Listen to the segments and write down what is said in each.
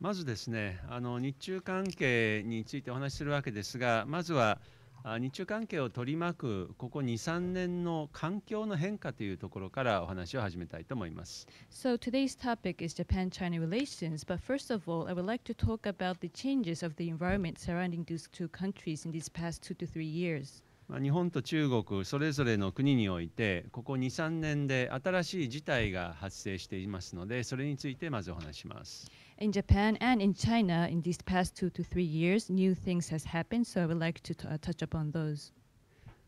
まずですねあの日中関係についてお話しするわけですがまずは日中関係を取り巻くここ2、3年の環境の変化というところからお話を始めたいと思います。So today's topic is Japan-China relations, but first of all, I would like to talk about the changes of the environment surrounding these two countries in these past two to three years. まあ、日本と中国それぞれの国においてここ23年で新しい事態が発生していますのでそれについてまずお話します。in Japan and in China in these past two to three years, new things has happened. So I would like to uh, touch upon those.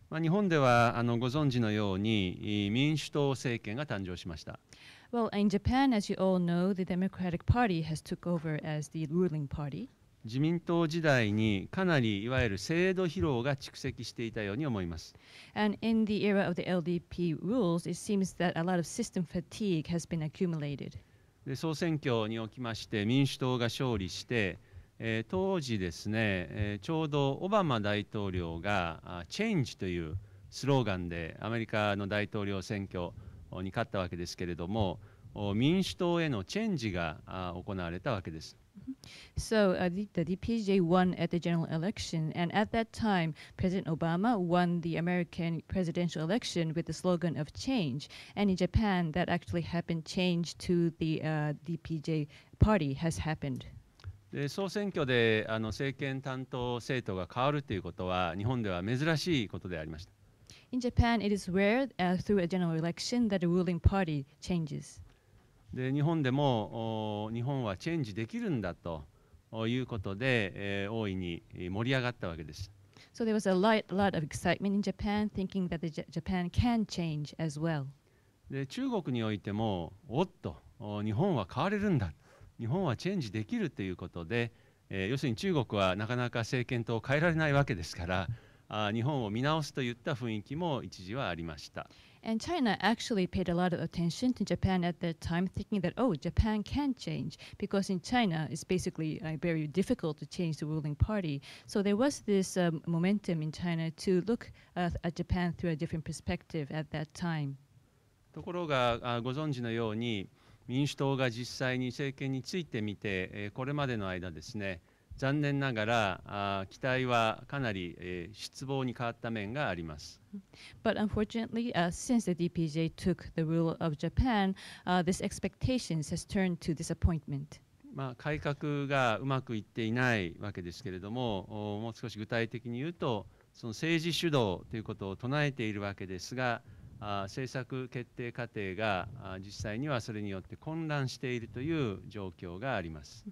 まあ、日本ではあのご存知のように民主党政権が誕生しました。Well, in Japan, as you all know, the Democratic Party has took over as the ruling party. in the era of the LDP rules, it seems that a lot of system fatigue has been accumulated. で総選挙におきまして民主党が勝利して、えー、当時ですね、えー、ちょうどオバマ大統領が「チェンジ」というスローガンでアメリカの大統領選挙に勝ったわけですけれども民主党へのチェンジが行われたわけです。So uh, the, the DPJ won at the general election, and at that time, President Obama won the American presidential election with the slogan of change. And in Japan, that actually happened. Change to the uh, DPJ party has happened. で総選挙であの政権担当政党が変わるということは日本では珍しいことでありました。In Japan, it is rare、uh, through a general election that a ruling party changes. で日本でも日本はチェンジできるんだということで、えー、大いに盛り上がったわけです。So there was a light, lot of excitement in Japan, thinking that the J a p a n can change as well. で中国においても、おっと、日本は変われるんだ、日本はチェンジできるということで、えー、要するに中国はなかなか政権と変えられないわけですから、あ日本を見直すといった雰囲気も一時はありました。And China actually paid a lot of attention to Japan at that time, thinking that, oh, Japan can change, because in China, it's basically uh, very difficult to change the ruling party. So there was this um, momentum in China to look uh, at Japan through a different perspective at that time. ところがご存知のように民主党が実際に政権についてみてこれまでの間ですね残念ながらあ期待はかなり、えー、失望に変わった面があります。But unfortunately,、uh, since the DPJ took the rule of Japan,、uh, this expectations has turned to disappointment. まあ、改革がうまくいっていないわけですけれども、もう少し具体的に言うと、その政治主導ということを唱えているわけですが、政策決定過程が実際にはそれによって混乱しているという状況があります。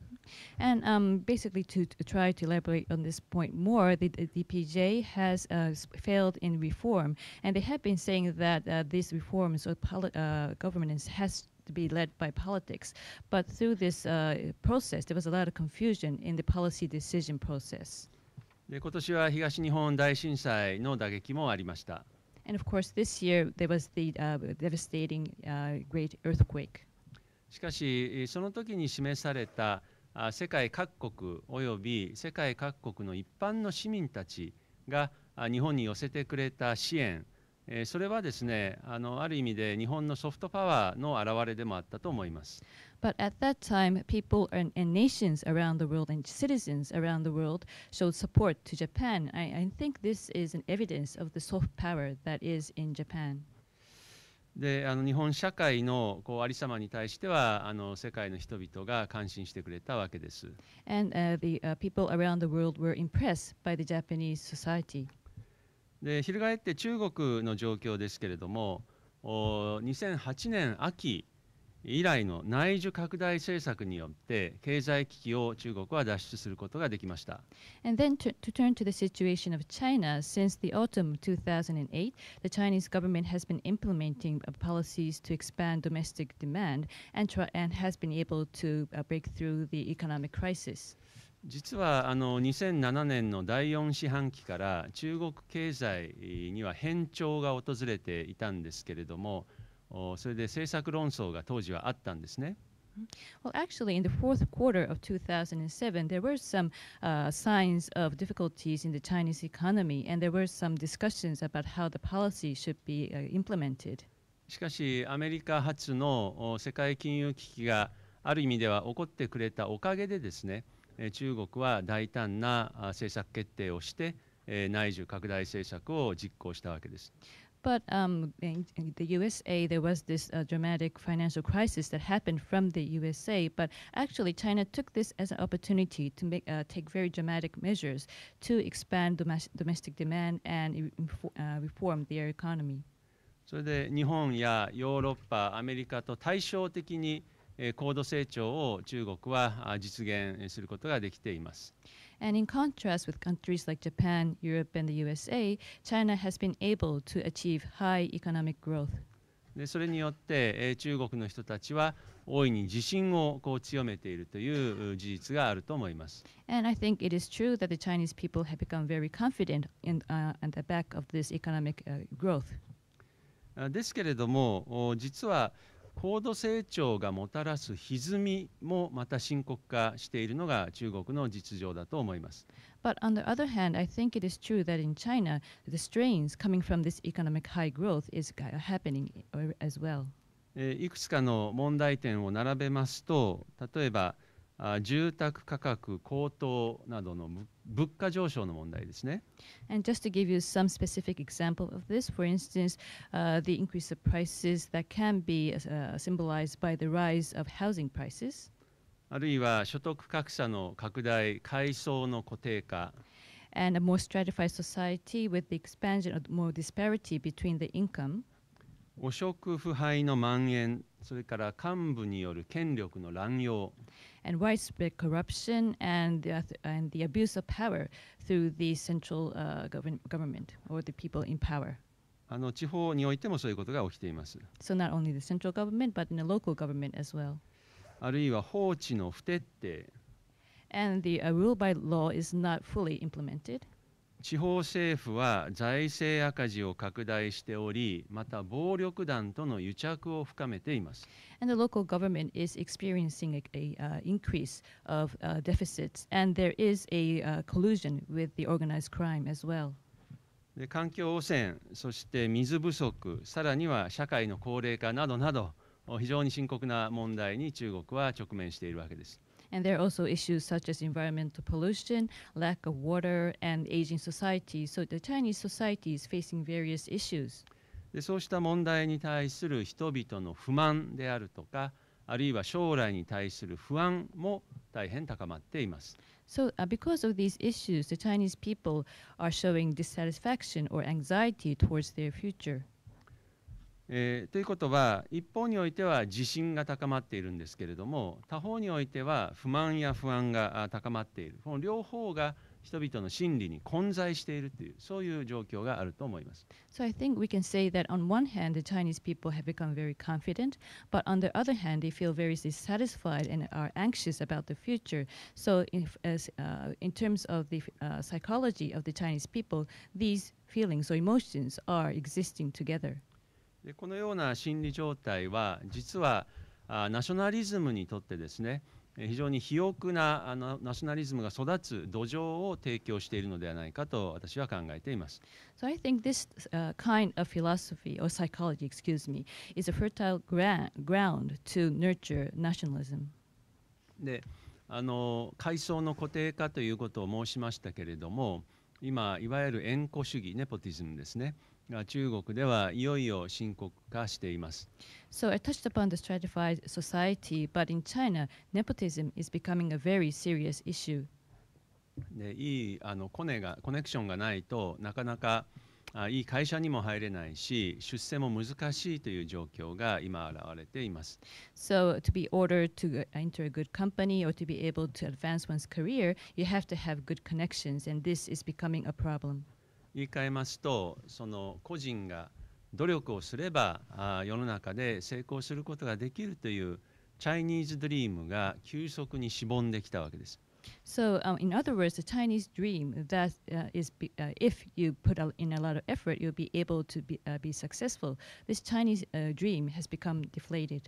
And um, basically, to try to elaborate on this point more, the DPJ has uh, failed in reform, and they have been saying that uh, these reforms or uh, governance has to be led by politics. But through this uh, process, there was a lot of confusion in the policy decision process. で今年は東日本大震災の打撃もありました。And of course, this year there was the uh, devastating uh, great earthquake. しかし、その時に示された世界各国および世界各国の一般の市民たちが日本に寄せてくれた支援えそれはですねあのある意味で日本のソフトパワーの表れでもあったと思います。But at that time, people and, and nations around the world and citizens around the world showed support to Japan. I, I think this is an evidence of the soft power that is in Japan. であの日本社会のこうありさまに対してはあの世界の人々が感心してくれたわけです。And, uh, the, uh, people around the world were impressed by the Japanese society. で翻って中国の状況ですけれども2008年秋以来の内需拡大政策によって経済危機を中国は脱出することができました。And then to, to turn to the situation of China, since the autumn of 2008, the Chinese government has been implementing policies to expand domestic demand and, try, and has been able to break through the economic crisis. 実はあの2007年の第4四半期から中国経済には変調が訪れていたんですけれどもそれで政策論争が当時はあったんですね。Well, actually, in the fourth quarter of 2007, there were some uh, signs of difficulties in the Chinese economy, and there were some discussions about how the policy should be uh, implemented. しかし、アメリカ発の世界金融危機がある意味では起こってくれたおかげでですね、中国は大胆な政策決定をして、内需拡大政策を実行したわけです。But um, in the USA, there was this uh, dramatic financial crisis that happened from the USA. But actually, China took this as an opportunity to make, uh, take very dramatic measures to expand domes domestic demand and uh, reform their economy. それで日本やヨーロッパ、アメリカと対照的に高度成長を中国は実現することができています。And in contrast with countries like Japan, Europe, and the USA, China has been able to achieve high economic growth. でそれによって中国の人たちは大いに自信をこう強めているという事実があると思います。And I think it is true that the Chinese people have become very confident in、uh, on the back of this economic、uh, growth. ですけれども、実は高度成長がもたらす歪みもまた深刻化しているのが中国の実情だと思います。But on the other hand, I think it is true that in China, the strains coming from this economic high growth is happening as well. いくつかの問題点を並べますと、例えば住宅価格高騰などの物物価上昇の問題ですね。And just to give you some specific example of this, for instance,、uh, the increase of prices that can be、uh, symbolized by the rise of housing prices. あるいは所得格差の拡大、階層の固定化。And a more stratified society with the expansion of more disparity between the income. 汚職腐敗の蔓延それから幹部による権力の乱用。And widespread corruption and the, and the abuse of power through the central、uh, government or the people in power. あの地方においてもそういうことが起きています。So not only the central government but in the local government as well. あるいは法治の不徹底。And the、uh, rule by law is not fully implemented. 地方政府は財政赤字を拡大しており、また暴力団との癒着を深めています。And the local government is experiencing a, a、uh, increase of、uh, deficits, and there is a、uh, collusion with the organized crime as well. で環境汚染、そして水不足、さらには社会の高齢化などなど、非常に深刻な問題に中国は直面しているわけです。And there are also issues such as environmental pollution, lack of water, and aging society. So the Chinese society is facing various issues. でそうした問題に対する人々の不満であるとか、あるいは将来に対する不安も大変高まっています。So, uh, because of these issues, the Chinese people are showing dissatisfaction or anxiety towards their future. えー、ということは一方においては自信が高まっているんですけれども他方においては不満や不安が高まっているこの両方が人々の心理に混在しているというそういう状況があると思います。So I think we can say that on one hand the Chinese people have become very confident, but on the other hand they feel very dissatisfied and are anxious about the future. So if, as, uh, in terms of the uh, psychology of the Chinese people, these feelings or emotions are existing together. でこのような心理状態は実はあナショナリズムにとってですね非常に肥沃なあのナショナリズムが育つ土壌を提供しているのではないかと私は考えています。So I think this、uh, kind of philosophy or psychology, excuse me, is a fertile ground to nurture nationalism. で、あの階層の固定化ということを申しましたけれども、今いわゆる縁故主義ネポティズムですね。が中国ではいよいよ深刻化しています。So I touched upon the stratified society, but in China, nepotism is becoming a very serious issue. でいいあのコネがコネクションがないとなかなかあいい会社にも入れないし出世も難しいという状況が今現れています。So to be ordered to enter a good company or to be able to advance one's career, you have to have good connections, and this is becoming a problem. 言い換えますとその個人が努力をすればあ世の中で成功することができるというチャイニーズドリームが急速にしぼんできたわけです。So, um, in other words, the Chinese dream that uh, is, be, uh, if you put in a lot of effort, you'll be able to be, uh, be successful. This Chinese uh, dream has become deflated.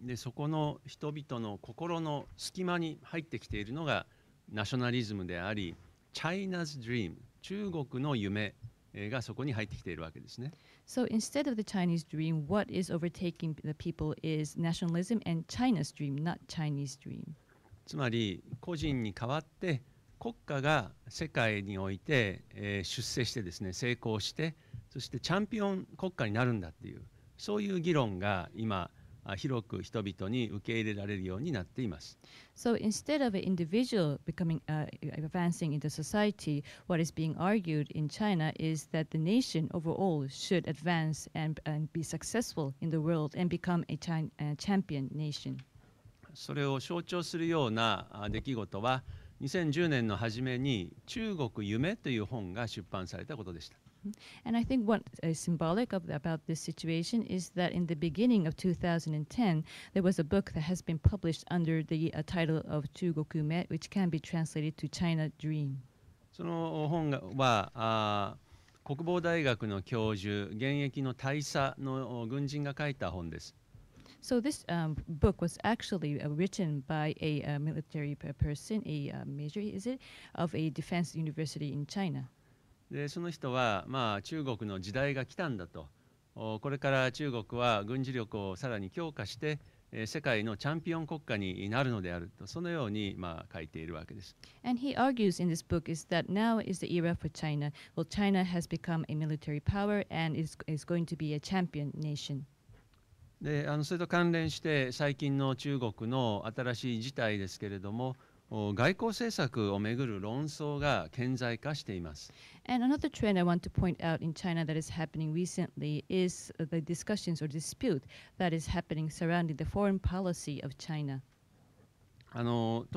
でそこの人々の心の隙間に入ってきているのがナショナリズムであり、チャイナズ・ドリーム中国の夢がそこに入ってきているわけですね。So instead of the Chinese dream, what is overtaking the people is nationalism and China's dream, not Chinese dream. つまり個人に代わって国家が世界において、えー、出世してですね成功してそしてチャンピオン国家になるんだっていうそういう議論が今広く人々に受け入れられるようになっています。So instead of an individual becoming、uh, advancing into society, what is being argued in China is that the nation overall should advance and, and be successful in the world and become a, China, a champion nation. それを象徴するような出来事は2010年の初めに中国夢という本が出版されたことでした。Mm-hmm. And I think what is symbolic of, about this situation is that in the beginning of 2010, there was a book that has been published under the uh, title of Chugokume, which can be translated to China Dream. その本はあ国防大学の教授、現役の大佐の軍人が書いた本です。So this um, book was actually uh, written by a uh, military person, a uh, major, is it, of a defense university in China. でその人は、まあ、中国の時代が来たんだとこれから中国は軍事力をさらに強化して世界のチャンピオン国家になるのであるとそのように、まあ、書いているわけです。であのそれと関連して最近の中国の新しい事態ですけれども、外交政策をめぐる論争が顕在化しています。鄧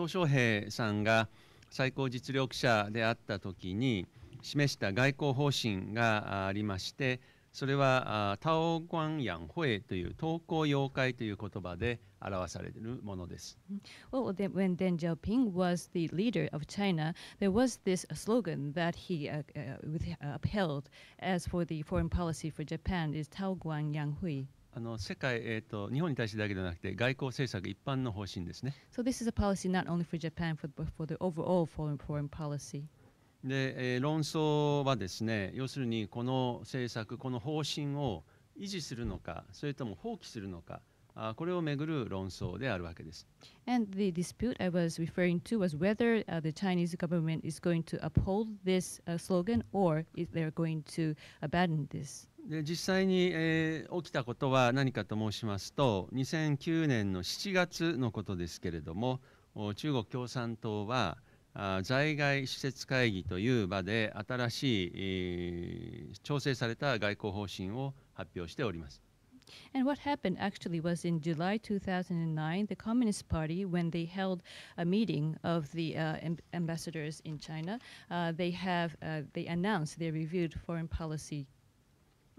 小平さんが最高実力者であったときに示した外交方針がありまして、それはタオガンヤンホエという投稿妖怪という言葉で表されてるものです。Well, when Deng Xiaoping was the leader of China, there was this slogan that he uh, uh, upheld as for the foreign policy for Japan is タオ o g ンヤンホ a あの世界、えーと、日本に対してだけではなくて外交政策一般の方針ですね。So this is a policy not only for Japan, but for the overall foreign, foreign policy. で、えー、論争はですね要するにこの政策この方針を維持するのかそれとも放棄するのかあこれをめぐる論争であるわけです。And the dispute I was referring to was whether、uh, the Chinese government is going to uphold this、uh, slogan or if they're going to abandon this. で実際に、えー、起きたことは何かと申しますと2009年の7月のことですけれども中国共産党は在外施設会議という場で新しい調整された外交方針を発表しております。And what happened actually was in July 2009, the Communist Party, when they held a meeting of the uh, ambassadors in China, uh, they have uh, they announced their reviewed foreign policy.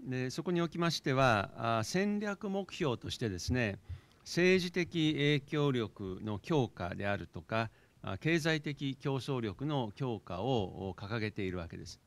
でそこにおきましてはあ戦略目標としてですね政治的影響力の強化であるとか経済的競争力の強化を掲げているわけです。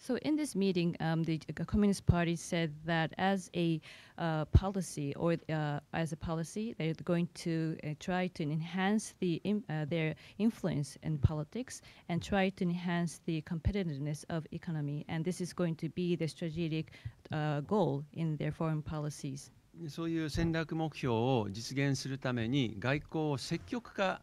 So in this meeting, um, the Communist Party said that as a uh, policy, or uh, as a policy, they're going to uh, try to enhance the in, uh, their influence in politics and try to enhance the competitiveness of economy. And this is going to be the strategic uh, goal in their foreign policies. そういう戦略目標を実現するために外交を積極化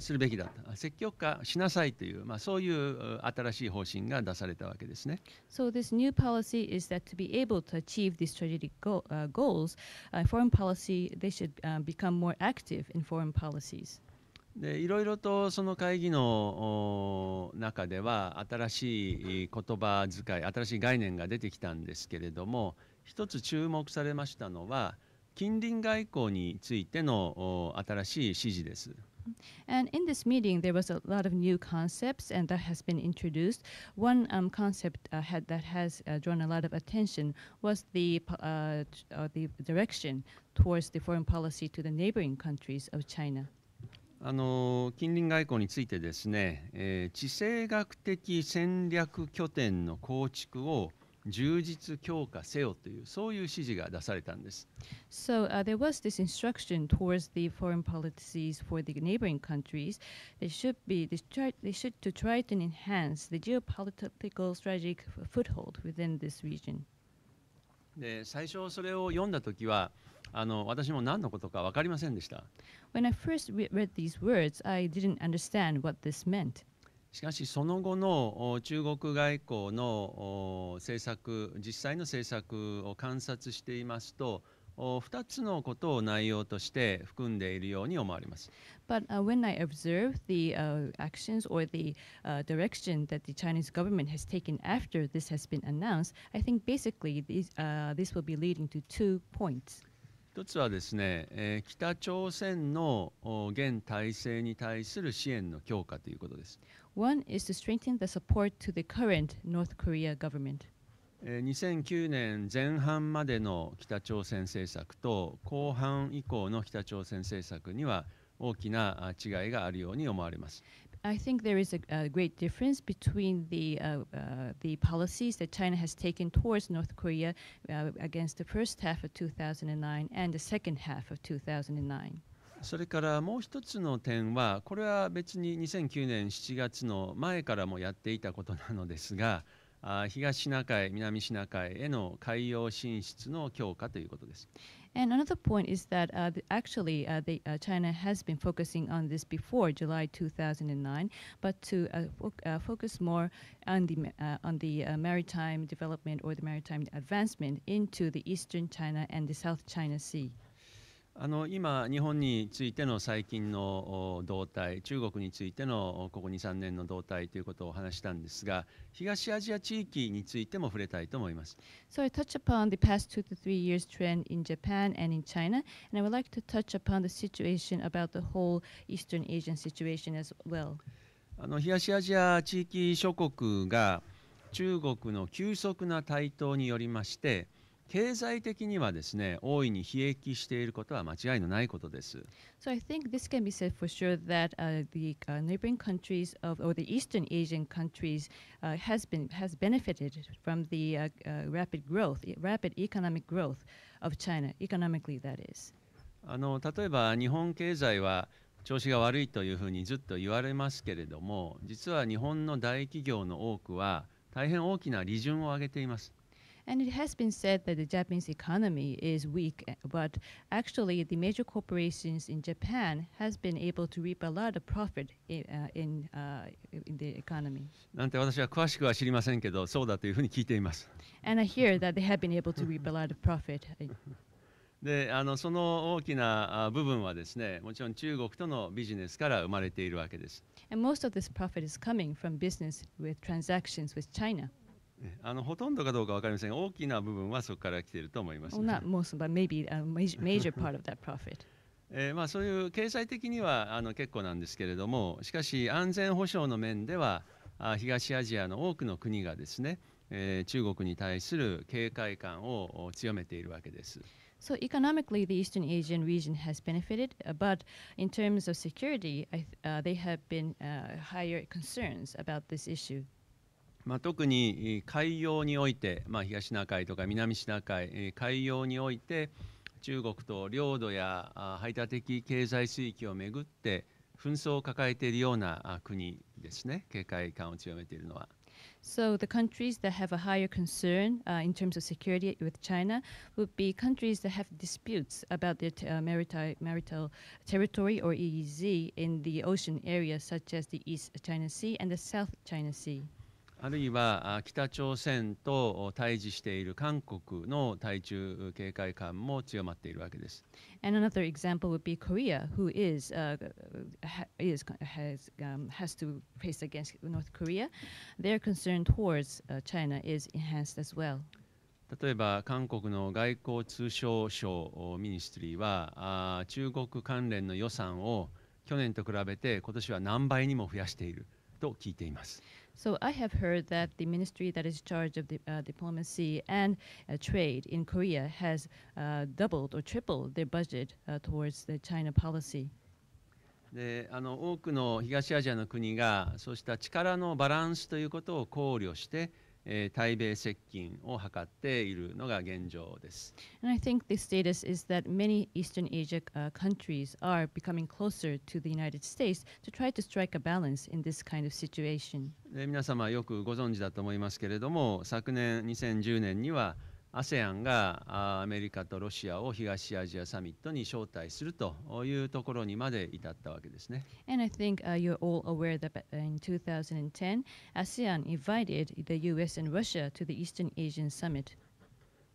するべきだと積極化しなさいという、まあ、そういう新しい方針が出されたわけですね。So this new policy is that to be able to achieve these strategic go、uh, goals,、uh, foreign policy, they should、uh, become more active in foreign policies. でいろいろとその会議の中では新しい言葉遣い新しい概念が出てきたんですけれども、一つ注目されましたのは近隣外交についての新しい指示です。And in this meeting, there was a lot of new concepts, and that has been introduced. One um, concept uh, had, that has uh, drawn a lot of attention was the uh, the direction towards the foreign policy to the neighboring countries of China. あの近隣外交についてですね、えー、地政学的戦略拠点の構築を充実強化せよというそういう指示が出されたんです。So、uh, there was this instruction towards the foreign policies for the neighboring countries. They should be they, try, they should to try to enhance the geopolitical strategic foothold within this region. で最初それを読んだ時はあの私も何のことか分かりませんでした。When I first read these words, I didn't understand what this meant. しかしその後の中国外交の政策実際の政策を観察していますと2つのことを内容として含んでいるように思われます。But、uh, when I observe the、uh, actions or the、uh, direction that the Chinese government has taken after this has been announced, I think basically these,、uh, this will be leading to two points. 一つはですね、えー、北朝鮮の現体制に対する支援の強化ということです。One is to strengthen the support to the current North Korea government. 2009年前半までの北朝鮮政策と後半以降の北朝鮮政策には大きな違いがあるように思われます。I think there is a, a great difference between the, uh, uh, the policies that China has taken towards North Korea uh, against the first half of 2009 and the second half of 2009. それからもう一つの点はこれは別に2009年7月の前からもやっていたことなのですが東シナ海、南シナ海への海洋進出の強化ということです。And another point is that uh, the, actually uh, the, uh, China has been focusing on this before July 2009, but to uh, fo uh, focus more on the, uh, on the uh, maritime development or the maritime advancement into the eastern China and the South China Sea. あの今、日本についての最近の動態、中国についてのここ2、3年の動態ということをお話したんですが、東アジア地域についても触れたいと思います。So I touched upon the past two to three years trend in Japan and in China, and I would like to touch upon the situation about the whole Eastern Asian situation as well. あの東アジア地域諸国が中国の急速な台頭によりまして、経済的にはですね、大いに非益していることは間違いのないことです。So I think this can be said for sure that、uh, the、uh, neighboring countries of or the Eastern Asian countries、uh, has been has benefited from the、uh, uh, rapid growth, rapid economic growth of China, economically that is. あの例えば日本経済は調子が悪いというふうにずっと言われますけれども、実は日本の大企業の多くは大変大きな利潤を上げています。And it has been said that the Japanese economy is weak, eh, but actually the major corporations in Japan has been able to reap a lot of profit in, eh, uh, in, uh, in the economy. なんて私は詳しくは知りませんけど、そうだというふうに聞いています。And I hear that they have been able to reap a lot of profit. であのその大きな部分はですねもちろん中国とのビジネスから生まれているわけです。And most of this profit is coming from business with transactions with China. あのほとんどかどうかわかりませんが、大きな部分はそこから来ていると思います、ね。Well, not most, but maybe a major, major part of that profit. えーまあ、そういう経済的にはあの結構なんですけれども、しかし安全保障の面では、あ東アジアの多くの国がですね、えー、中国に対する警戒感を強めているわけです。So economically, the Eastern Asian region has benefited, but in terms of security, I, uh, they have been uh, higher concerns about this issue. まあ、特に海洋において、まあ、東シナ海とか南シナ海海洋において中国と領土や排他的経済水域をめぐって紛争を抱えているような国ですね警戒感を強めているのは。So, the countries that have a higher concern uh, in terms of security with China would be countries that have disputes about their uh, m a r i t m e marital territory or EEZ in the ocean area, such as the East China Sea and the South China Sea. あるいは北朝鮮と対峙している韓国の対中警戒感も強まっているわけです。And another example would be Korea, who is,、uh, is has,、um, has to face against North Korea. Their concern towards、uh, China is enhanced as well. 例えば韓国の外交通商省ミニストリーはあー中国関連の予算を去年と比べて今年は何倍にも増やしていると聞いています。So I have heard that the ministry that is charged of the, uh, diplomacy and uh, trade in Korea has uh, doubled or tripled their budget uh, towards the China policy. であの多くの東アジアの国がそうした力のバランスということを考慮してえー、対米接近を図っているのが現状です。And I think the status is that many Eastern Asia、uh, countries are becoming closer to the United States to try to strike a balance in this kind of situation. 皆様よくご存知だと思いますけれども、昨年2010年には、ASEAN がアメリカとロシアを東アジアサミットに招待するというところにまで至ったわけですね。And I think、uh, you're all aware that in 2010, ASEAN invited the US and Russia to the Eastern Asian Summit.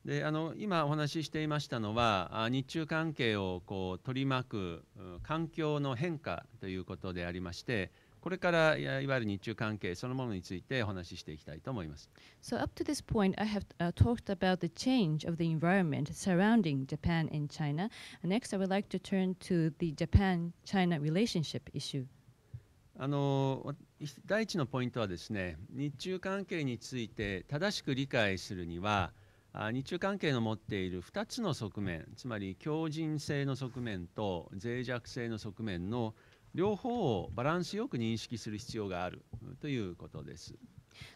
であの今お話ししていましたのは日中関係をこう取り巻く環境の変化ということでありましてこれからいわゆる日中関係そのものについてお話ししていきたいと思います。So up to this point, I have、uh, talked about the change of the environment surrounding Japan and China. Next, I would like to turn to the Japan-China relationship issue. あの第一のポイントはですね日中関係について正しく理解するには日中関係の持っている2つの側面つまり強靭性の側面と脆弱性の側面の両方をバランスよく認識する必要があるということです。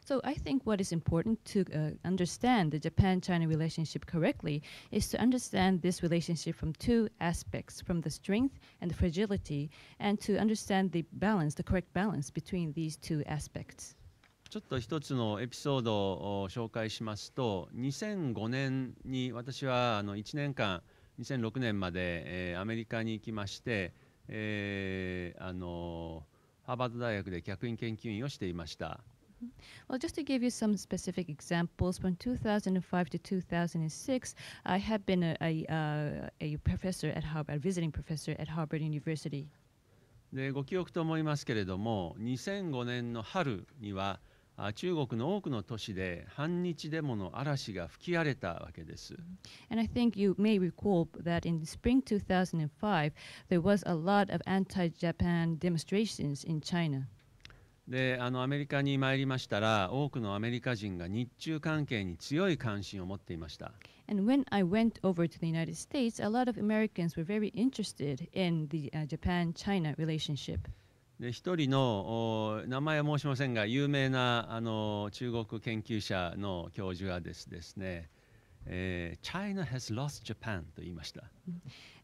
So I think what is important to uh, understand the Japan-China relationship correctly is to understand this relationship from two aspects, from the strength and the fragility, and to understand the balance, the correct balance between these two aspects. ちょっと一つのエピソードを紹介しますと、2005年に私はあの1年間、2006年まで、えー、アメリカに行きまして、えー、あのハーバード大学で客員研究員をしていました。Well, just to give you some specific examples, from 2005 to 2006, I had been a, a, a professor at Harvard, a visiting professor at Harvard University. でご記憶と思いますけれども、2005年の春には、中国の多くの都市で反日デモの嵐が吹き荒れたわけです。And I think you may recall that in spring 2005 there was a lot of anti-Japan demonstrations in China. であのアメリカに参りましたら多くのアメリカ人が日中関係に強い関心を持っていました。And when I went over to the United States, a lot of Americans were very interested in the、uh, Japan-China relationship. で一人の名前は申しませんが有名なあの中国研究者の教授はですですね、えー、China has lost Japan と言いました。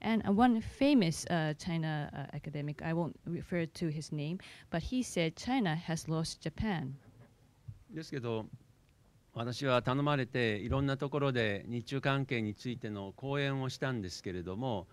And one famous、uh, China、academic, I won't refer to his name, but he said China has lost Japan. ですけど、私は頼まれていろんなところで日中関係についての講演をしたんですけれども、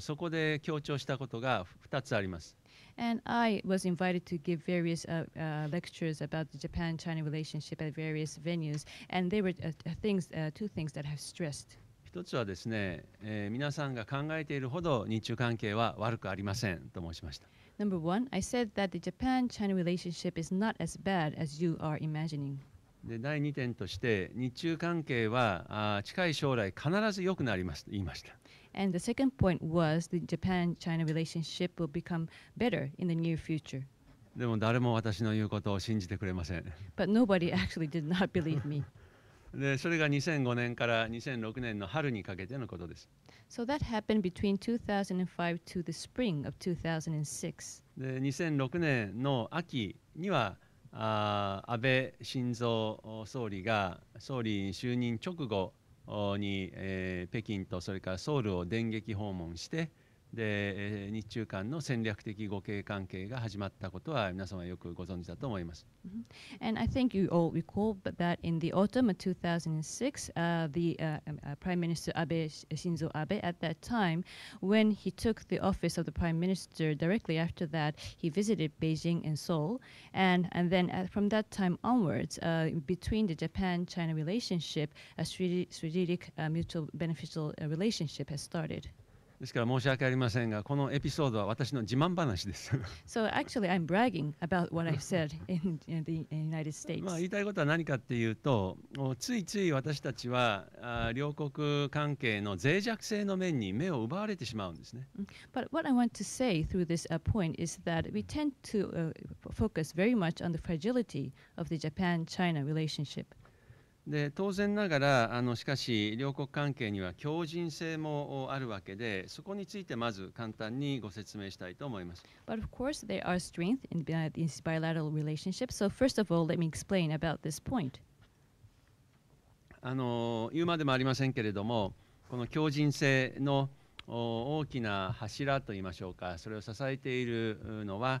そこで強調したことが2つあります。And I was invited to give various uh, uh, lectures about the Japan-China relationship at various venues. And there were uh, uh, things, uh, two things that have stressed. 一つはですね、えー、皆さんが考えているほど日中関係は悪くありませんと申しました。Number one, I said that the Japan-China relationship is not as bad as you are imagining. で第2点として日中関係はあ近い将来必ず良くなりますと言いました。and the second point was the Japan-China relationship will become better in the near future. でも誰も私の言うことを信じてくれません。But nobody actually did not believe me. でそれが2005年から2006年の春にかけてのことです。So that happened between 2005 to the spring of 2006. で2006年の秋にはあ安倍晋三総理が総理就任直後に、えー、北京とそれからソウルを電撃訪問して、で日中間の戦略的互恵関係が始まったことは皆様よくご存知だと思います。And I think you all recall that in the autumn of 2006, uh, the uh, Prime Minister Abe, Shinzo Abe, at that time, when he took the office of the Prime Minister directly after that, he visited Beijing and Seoul. And, and then from that time onwards, uh, between the Japan China relationship, a strategic uh, mutual beneficial relationship has started. ですから申し訳ありませんが、このエピソードは私の自慢話です。so actually, I'm bragging about what I've said in, in the United States. まあ言いたいことは何かっていうと、ついつい私たちは両国関係の脆弱性の面に目を奪われてしまうんですね。But what I want to say through this、point is that we tend to、focus very much on the fragility of the Japan-China relationship. で当然ながらあのしかし両国関係には強靭性もあるわけでそこについてまず簡単にご説明したいと思います。But of course there are strengths in these bilateral relationships. So first of all, let me explain about this point. あの言うまでもありませんけれども、この強靭性の大きな柱といいましょうか、それを支えているのは。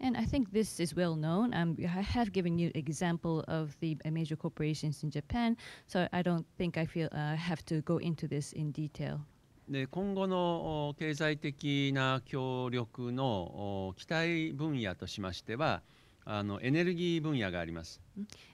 And I think this is well known. Um, I have given you example of the uh, major corporations in Japan, so I don't think I feel uh, have to go into this in detail. で今後の経済的な協力の期待分野としましてはあのエネルギー分野があります。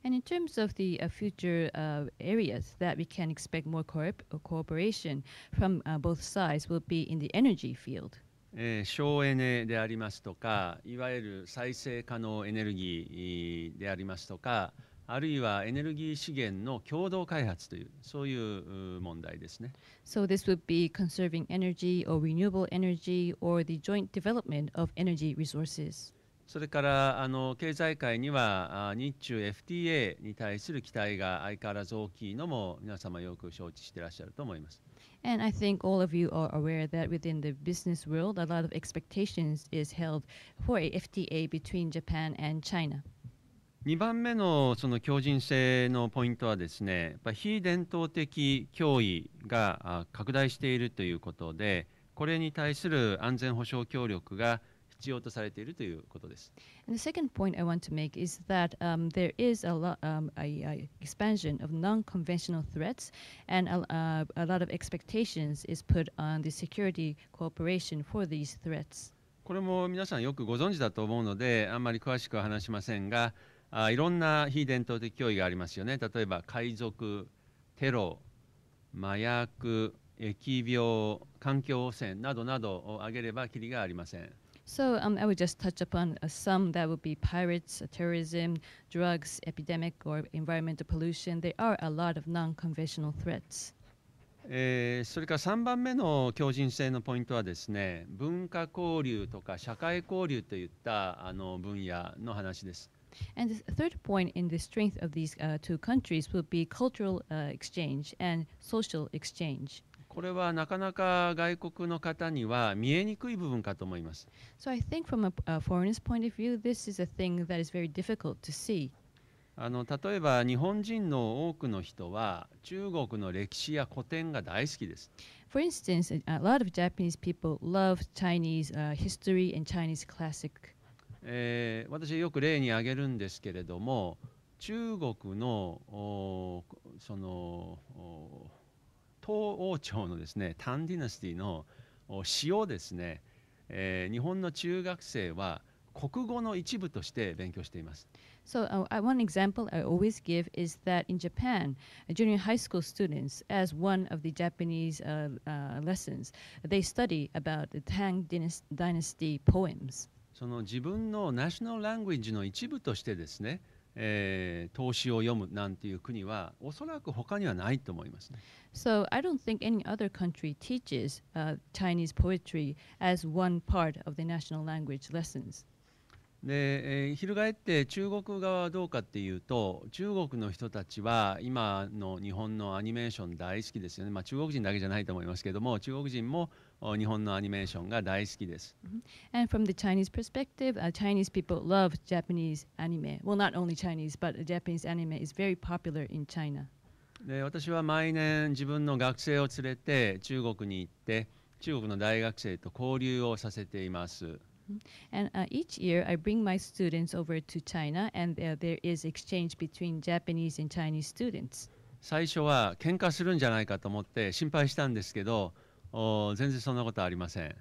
And in terms of the uh, future uh, areas that we can expect more corp cooperation from uh, both sides will be in the energy field. え省エネでありますとかいわゆる再生可能エネルギーでありますとかあるいはエネルギー資源の共同開発というそういう問題ですね。So this would be conserving energy or renewable energy or the joint development of energy resources. それからあの経済界には日中 FTA に対する期待が相変わらず大きいのも皆様よく承知していらっしゃると思います。And I think all of you are aware that within the business world, a lot of expectations is held for a FTA between Japan and China. 2番目のその強靭性のポイントはですね、やっぱ非伝統的脅威が拡大しているということで、これに対する安全保障協力が必要とされているということです。And the second point I want to make is that、um, there is a, lot, um, a, a expansion of non conventional threats, and a,、uh, a lot of expectations is put on the security cooperation for these threats. これも皆さんよくご存知だと思うので、あんまり詳しくは話しませんが、あいろんな非伝統的脅威がありますよね。例えば海賊、テロ、麻薬、疫病、環境汚染などなどを挙げればきりがありません。So um, I would just touch upon uh, some that would be pirates, uh, terrorism, drugs, epidemic, or environmental pollution. There are a lot of non-conventional threats. えー、それから3番目の強靭性のポイントはですね文化交流とか社会交流といったあの分野の話です。And eh, the third point in the strength of these、uh, two countries would be cultural、uh, exchange and social exchange. これはなかなか外国の方には見えにくい部分かと思います。So I think from a, a foreigner's point of view, this is a thing that is very difficult to see. あの例えば日本人の多くの人は中国の歴史や古典が大好きです。For instance, a lot of Japanese people love Chinese、uh, history and Chinese classic. えー、私よく例に挙げるんですけれども中国のおそのお東王朝のですねタンディナスティの詩をですね、えー、日本の中学生は国語の一部として勉強しています。So, uh, one example I always give is that in Japan, junior high school students, as one of the Japanese uh, uh, lessons, they study about the Tang dynasty poems. その自分のナショナルラングエッジの一部としてですね、えー、投資を読むなんていう国はおそらく他にはないと思いますね。So I don't think any other country teaches、uh, Chinese poetry as one part of the national language lessons. で、えー、翻って中国側はどうかっていうと中国の人たちは今の日本のアニメーション大好きですよね、まあ、中国人だけじゃないと思いますけども中国人も日本のアニメーションが大好きです。And from the Chinese perspective,、uh, Chinese people love Japanese anime. Well, not only Chinese, but Japanese anime is very popular in China. で私は毎年自分の学生を連れて中国に行って中国の大学生と交流をさせています。And uh, each year I bring my students over to China and uh, there is exchange between Japanese and Chinese students. 最初は喧嘩するんじゃないかと思って心配したんですけど、全然そんなことありません。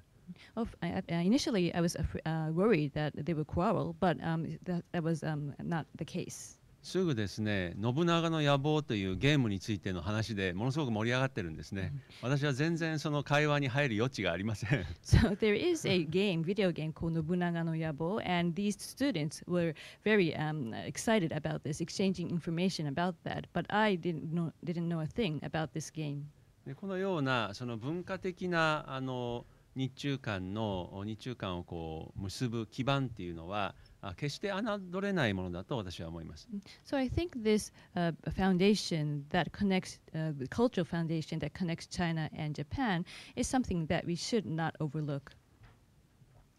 すぐですね、信長の野望というゲームについての話でものすごく盛り上がってるんですね。私は全然その会話に入る余地がありません。そう、there is a game, video game called 信長の野望 and these students were very、um, excited about this, exchanging information about that, but I didn't know, didn't know a thing about this game. でこのようなその文化的なあの日中間の日中間をこう結ぶ基盤っていうのは決して侮れないものだと私は思います。So I think this、uh, foundation that connects、uh, cultural foundation that connects China and Japan is something that we should not overlook.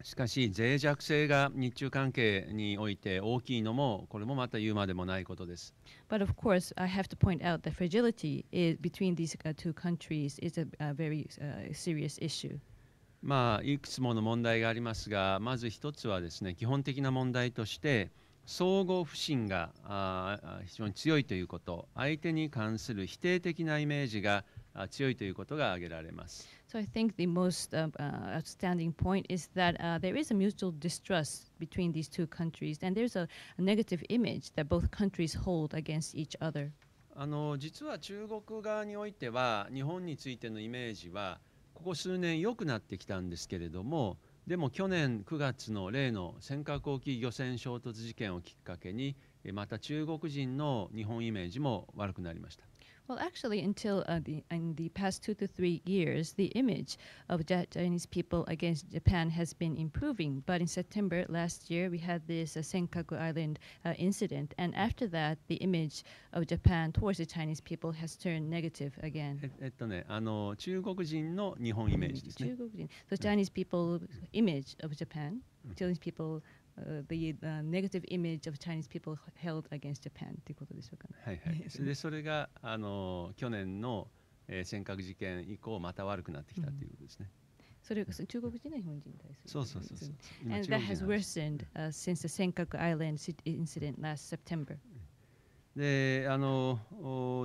しかし脆弱性が日中関係において大きいのもこれもまた言うまでもないことです。まあいくつもの問題がありますが、まず一つはですね基本的な問題として相互不信があ非常に強いということ、相手に関する否定的なイメージが強いということが挙げられます。So I think the most uh, outstanding point is that uh, there is a mutual distrust between these two countries, and there's a, a negative image that both countries hold against each other. あの実は中国側においては日本についてのイメージはここ数年良くなってきたんですけれどもでも去年9月の例の尖閣沖漁船衝突事件をきっかけにまた中国人の日本イメージも悪くなりました。Well, actually, until uh, the, in the past two to three years, the image of Japanese people against Japan has been improving. But in September last year, we had this uh, Senkaku Island uh, incident, and after that, the image of Japan towards the Chinese people has turned negative again. Eh, eh, the Chinese people image of Japan, mm-hmm. Chinese people. the negative image of Chinese people held against Japan っていうことでしょうか、ね、はいはい、でそれがあの去年の、えー、尖閣事件以降また悪くなってきたということですね。うんそれ中国人が日本人に対する。そうそうそうそう。And that has worsened、uh, since the 尖閣 Island incident last September. であの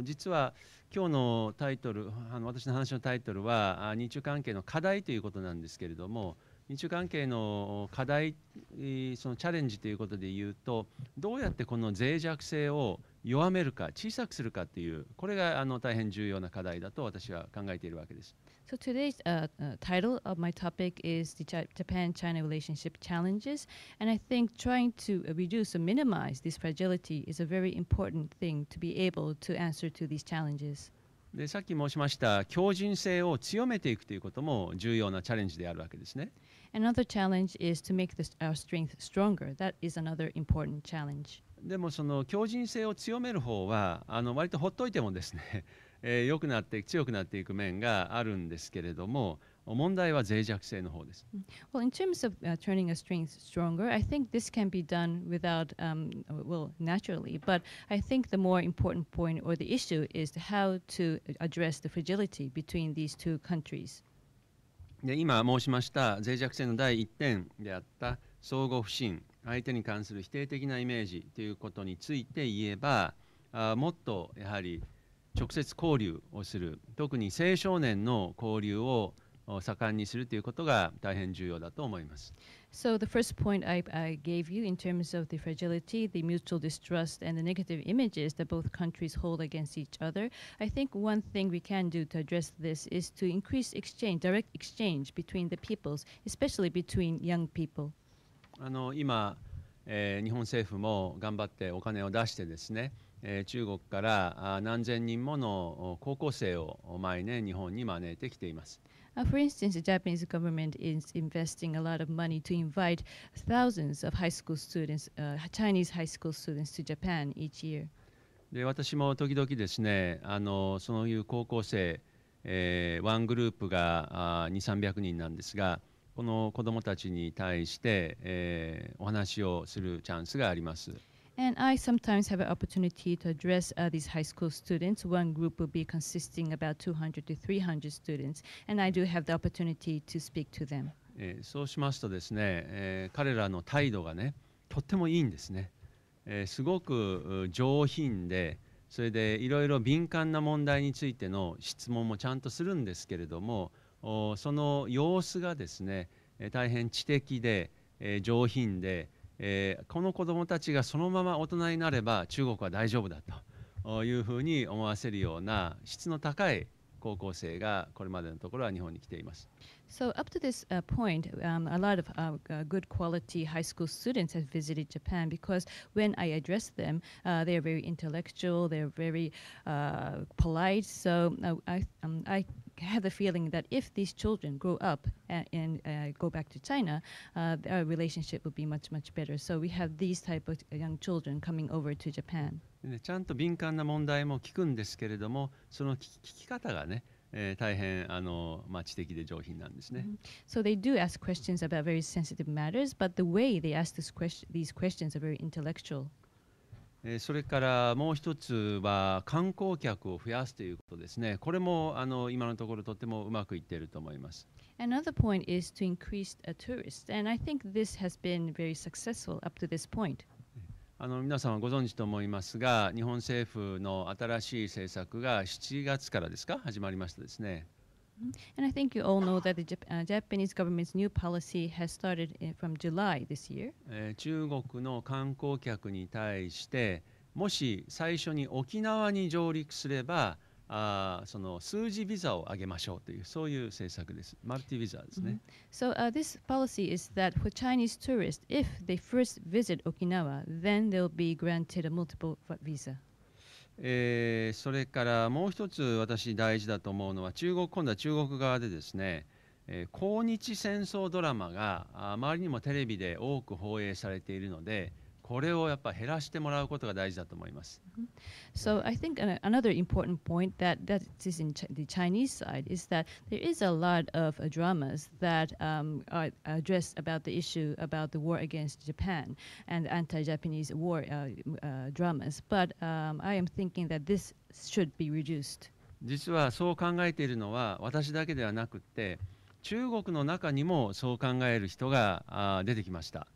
実は今日のタイトルあの私の話のタイトルは日中関係の課題ということなんですけれども日中関係の課題そのチャレンジということで言うとどうやってこの脆弱性を弱めるか小さくするかっていうこれがあの大変重要な課題だと私は考えているわけです。So today's uh, uh, title of my topic is the Japan-China relationship challenges, and I think trying to reduce or minimize this fragility is a very important thing to be able to answer to these challenges. でさっき申しました強靭性を強めていくということも重要なチャレンジであるわけですね。Another challenge is to make this, our strength stronger. That is another important challenge. でもその強靭性を強める方はあの割とほっといてもですね、えー、良くなって強くなっていく面があるんですけれども問題は脆弱性の方です。Well, in terms of、uh, turning a strength stronger, I think this can be done without, um, well, naturally, but I think the more important point or the issue is how to address the fragility between these two countries. で今申しました脆弱性の第1点であった相互不信相手に関する否定的なイメージということについて言えばあもっとやはり直接交流をする特に青少年の交流を盛んにするということが大変重要だと思います。So the first point I, I, gave you in terms of the fragility, the mutual distrust, and the negative images that both countries hold against each other, I think one thing we can do to address this is to increase exchange, direct exchange between the peoples, especially between young people. あの今、えー、日本政府も頑張ってお金を出してですね、えー、中国から何千人もの高校生を毎年日本に招いてきています。Uh, for instance, the Japanese government is investing a lot of money to invite thousands of high school students, uh, Chinese high school students to Japan each year. で私も時々ですねあのそういう高校生、えー、ワングループが2300人なんですがこの子どもたちに対して、えー、お話をするチャンスがあります。And I sometimes have an opportunity to address uh, these high school students. One group will be consisting about 200 to 300 students, and I do have the opportunity to speak to them. そうしますとですね、えー、彼らの態度がね、とってもいいんですね。えー、すごく上品で、それでいろいろ敏感な問題についての質問もちゃんとするんですけれども、その様子がですね、大変知的で、えー、上品で、えー、この子どもたちがそのまま大人になれば中国は大丈夫だというふうに思わせるような質の高い高校生がこれまでのところは日本に来ています。So up to this uh, point, um, a lot of uh, good quality high school students have visited Japan because when I address them, uh, they are very intellectual, they are very uh, polite. So uh, I, um, I have the feeling that if these children grow up and, and uh, go back to China, uh, relationship will be much much better. So we have these type of young children coming over to Japan. So they do ask questions about very sensitive matters, but the way they ask this question, these questions are very intellectual. それからもう一つは観光客を増やすということですね。これもあの今のところとてもうまくいっていると思います。Another point is to increase a tourist, and I think this has been very successful up to this point. あの皆さんはご存知と思いますが、日本政府の新しい政策が7月からですか始まりましたですね。And I think you all know that the Jap uh, Japanese government's new policy has started uh, from July this year. えー、中国の観光客に対して、もし最初に沖縄に上陸すれば、あその数字ビザを上げましょうというそういう政策です。マルティビザですね。Mm hmm. So、uh, this policy is that for Chinese tourists, if they first visit Okinawa, then they'll be granted a multiple visa. えー、それからもう一つ私大事だと思うのは中国今度は中国側でですね、えー、抗日戦争ドラマがあ周りにもテレビで多く放映されているのでこれをやっぱ減らしてもらうことが大事だと思います。So I think another important point that that is in the Chinese side is that there is a lot of dramas that um, are addressed about the issue about the war against Japan and anti-Japanese war uh, uh, dramas, but um, I am thinking that this should be reduced. 実はそう考えているのは私だけではなくて中国の中にもそう考える人が出てきました。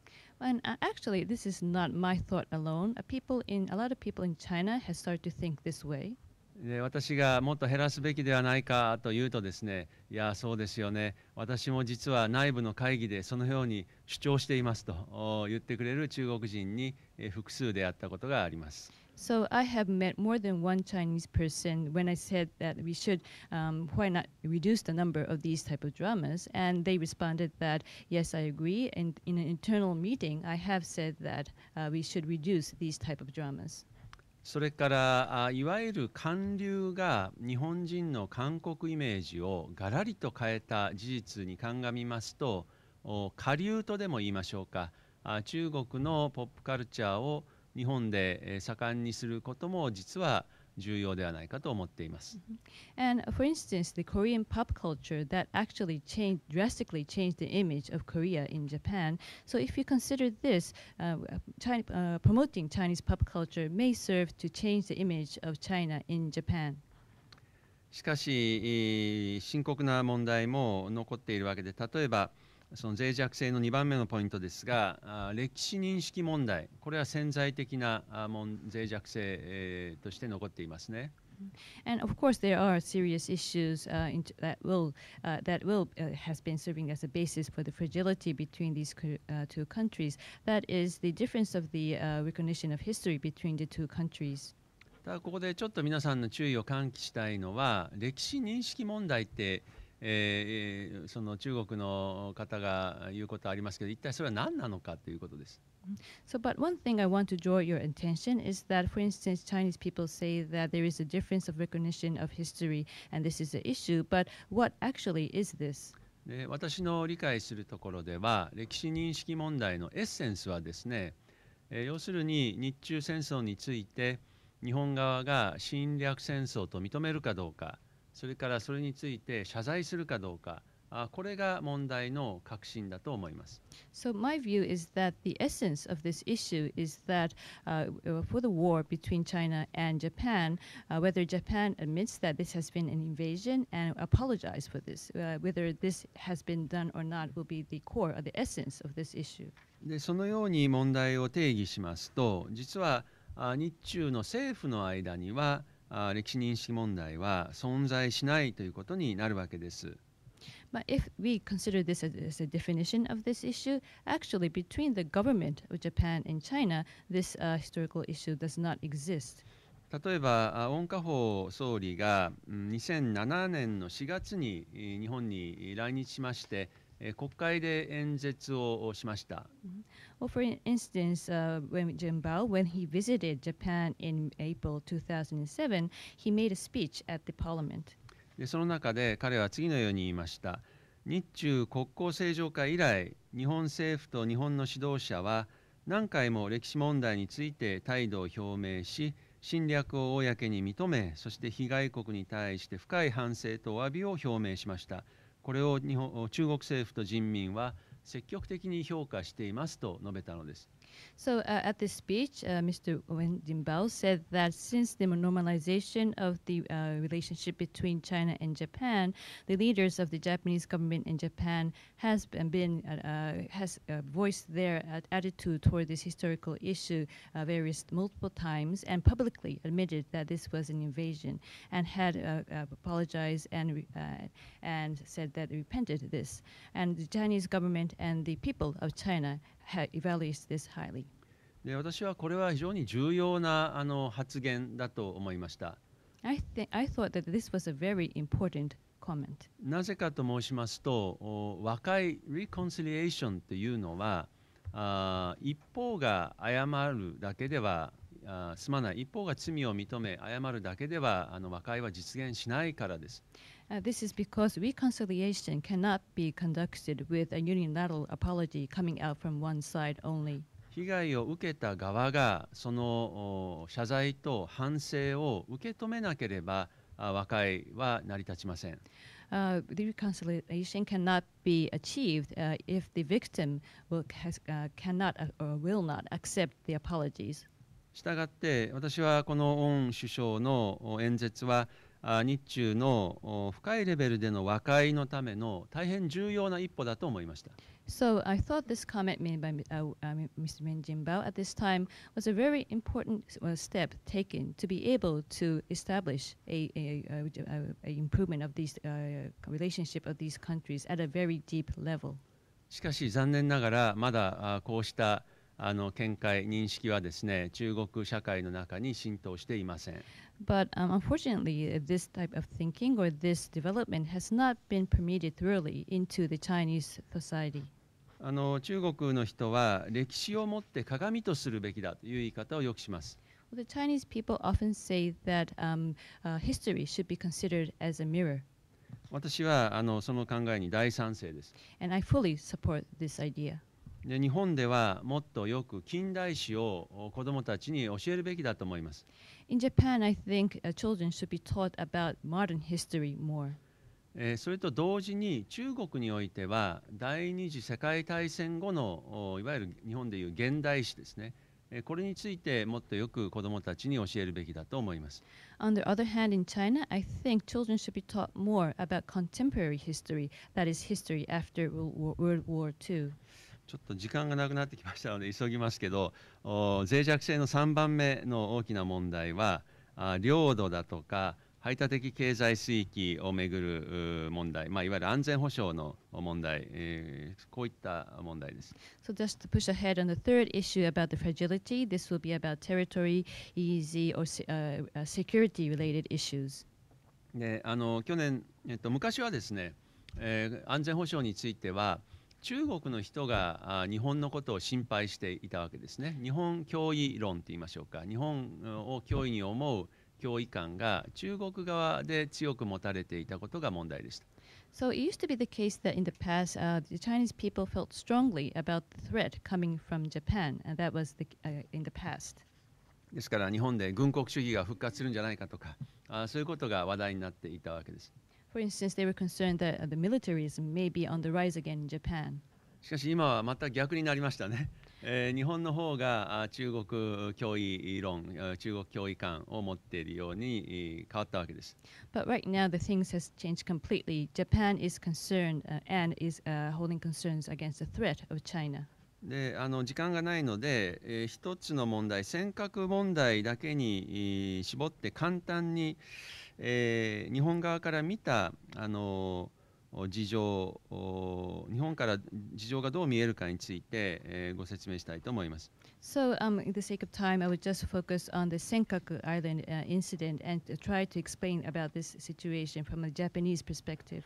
And uh, actually, this is not my thought alone. A, people in, a lot of people in China have started to think this way. で私がもっと減らすべきではないかというとですねいやそうですよね私も実は内部の会議でそのように主張していますと言ってくれる中国人に複数であったことがあります。So I have met more than one Chinese person when I said that we should, um, why not reduce the number of these type of dramas? And they responded that, yes, I agree. And in an internal meeting, I have said that uh, we should reduce these type of dramas. それからあいわゆる韓流が日本人の韓国イメージをがらりと変えた事実に鑑みますと下流とでも言いましょうかあ中国のポップカルチャーを日本で盛んにすることも実は重要ではないかと思っています。And for instance, the Korean pop culture that actually changed drastically changed the image of Korea in Japan. So if you consider this, uh, China, uh, promoting Chinese pop culture may serve to change the image of China in Japan. しかし、深刻な問題も残っているわけで、例えば、その脆弱性の2番目のポイントですが歴史認識問題これは潜在的な脆弱性として残っていますね。And of course, there are serious issues uh, that will uh, that will uh, has been serving as a basis for the fragility between these co two countries. That is the difference of the recognition of history between the two countries. ただここでちょっと皆さんの注意を喚起したいのは歴史認識問題って。えー、その中国の方が言うことありますけど、一体それは何なのかということです。So, but one thing I want to draw your attention is that, for instance, Chinese people say that there is a difference of recognition of history, and this is an issue. But what actually is this? で私の理解するところでは、歴史認識問題のエッセンスはですね、えー、要するに日中戦争について、日本側が侵略戦争と認めるかどうか。それからそれについて謝罪するかどうか、Uh, これが問題の核心だと思います。So my view is that the essence of this issue is that uh, for the war between China and Japan, uh, whether Japan admits that this has been an invasion and apologize for this, uh, whether this has been done or not will be the core or the essence of this issue. でそのように問題を定義しますと、実は日中の政府の間には歴史認識問題は存在しないということになるわけです。But if we consider this as a definition of this issue, actually, between the government of Japan and China, this、uh, historical issue does not exist. 例えば、温家宝総理が2007年の4月に日本に来日しまして、国会で演説をしました。Well, for instance, uh, when Jim Bao, when he visited Japan in April 2007, he made a speech at the parliament. でその中で彼は次のように言いました。日中国交正常化以来、日本政府と日本の指導者は何回も歴史問題について態度を表明し、侵略を公に認め、そして被害国に対して深い反省とお詫びを表明しました。これを日本中国政府と人民は積極的に評価していますと述べたのです。So uh, at this speech, uh, Mr. Wending Bao said that since the normalization of the uh, relationship between China and Japan, the leaders of the Japanese government in Japan has been, been uh, uh, has uh, voiced their attitude toward this historical issue various multiple times and publicly admitted that this was an invasion and had apologized and and said that repented this. And the Chinese government and the people of China evaluates this highly. で私はこれは非常に重要なあの発言だと思いました。I t h i that this was a very important comment. なぜかと申しますと、和解 reconciliation というのはあ一方が謝るだけではあすまない一方が罪を認め謝るだけではあの和解は実現しないからです。Uh, this is because reconciliation cannot be conducted with a unilateral apology coming out from one side only. 被害を受けた側がその謝罪と反省を受け止めなければ和解は成り立ちません。Uh, the reconciliation cannot be achieved uh, if the victim will, has, uh, cannot uh, or will not accept the apologies. したがって私はこのオン首相の演説は日中の深いレベルでの和解のための大変重要な一歩だと思いました。So I thought this comment made by uh, Mr. Min Jinbao at this time was a very important step taken to be able to establish a, a, a, a improvement of these uh, relationship of these countries at a very deep level. しかし残念ながらまだこうしたあの見解認識はですね中国社会の中に浸透していません。But um, unfortunately, uh, this type of thinking or this development has not been permeated thoroughly into the Chinese society. あの中国の人は歴史をもって鏡とするべきだという言い方をよくします。Well, the Chinese people often say that、um, uh, history should be considered as a mirror. 私はあのその考えに大賛成です。And I fully support this idea. で日本ではもっとよく近代史を子どもたちに教えるべきだと思います。In Japan, I think、uh, children should be taught about modern history more. えー、それと同時に中国においては第二次世界大戦後のいわゆる日本でいう現代史ですね。これについてもっとよく子どもたちに教えるべきだと思います。On the other hand, in China, I think children should be taught more about contemporary history, that is, history after World War II. ちょっと時間がなくなってきましたので急ぎますけど脆弱性の3番目の大きな問題はあ領土だとか排他的経済水域をめぐる問題、まあ、いわゆる安全保障の問題、えー、こういった問題です。So just to push ahead on the third issue about the fragility, this will be about territory, easy or、uh, security related issues. であの去年、えっと、昔はですね、えー、安全保障については、中国の人が日本のことを心配していたわけですね日本脅威論と言いましょうか日本を脅威に思う脅威感が中国側で強く持たれていたことが問題でした。So it used to be the case that in the past, uh, the Chinese people felt strongly about the threat coming from Japan, and that was the, uh, in the past. ですから日本で軍国主義が復活するんじゃないかとか、あそういうことが話題になっていたわけです。For instance, they were concerned that the militarism may be on the rise again in Japan. しかし今はまた逆になりましたね。えー、日本の方が中国脅威論、中国脅威感を持っているように変わったわけです。But right now the things has changed completely. Japan is concerned and is holding concerns against the threat of China. であの時間がないので、えー、一つの問題、尖閣問題だけに絞って簡単に、えーえー、日本側から見た、あの事情日本から事情がどう見えるかについて、えー、ご説明したいと思います。So, um, in the sake of time, I would just focus on the Senkaku Island、uh, incident and try to explain about this situation from a Japanese perspective.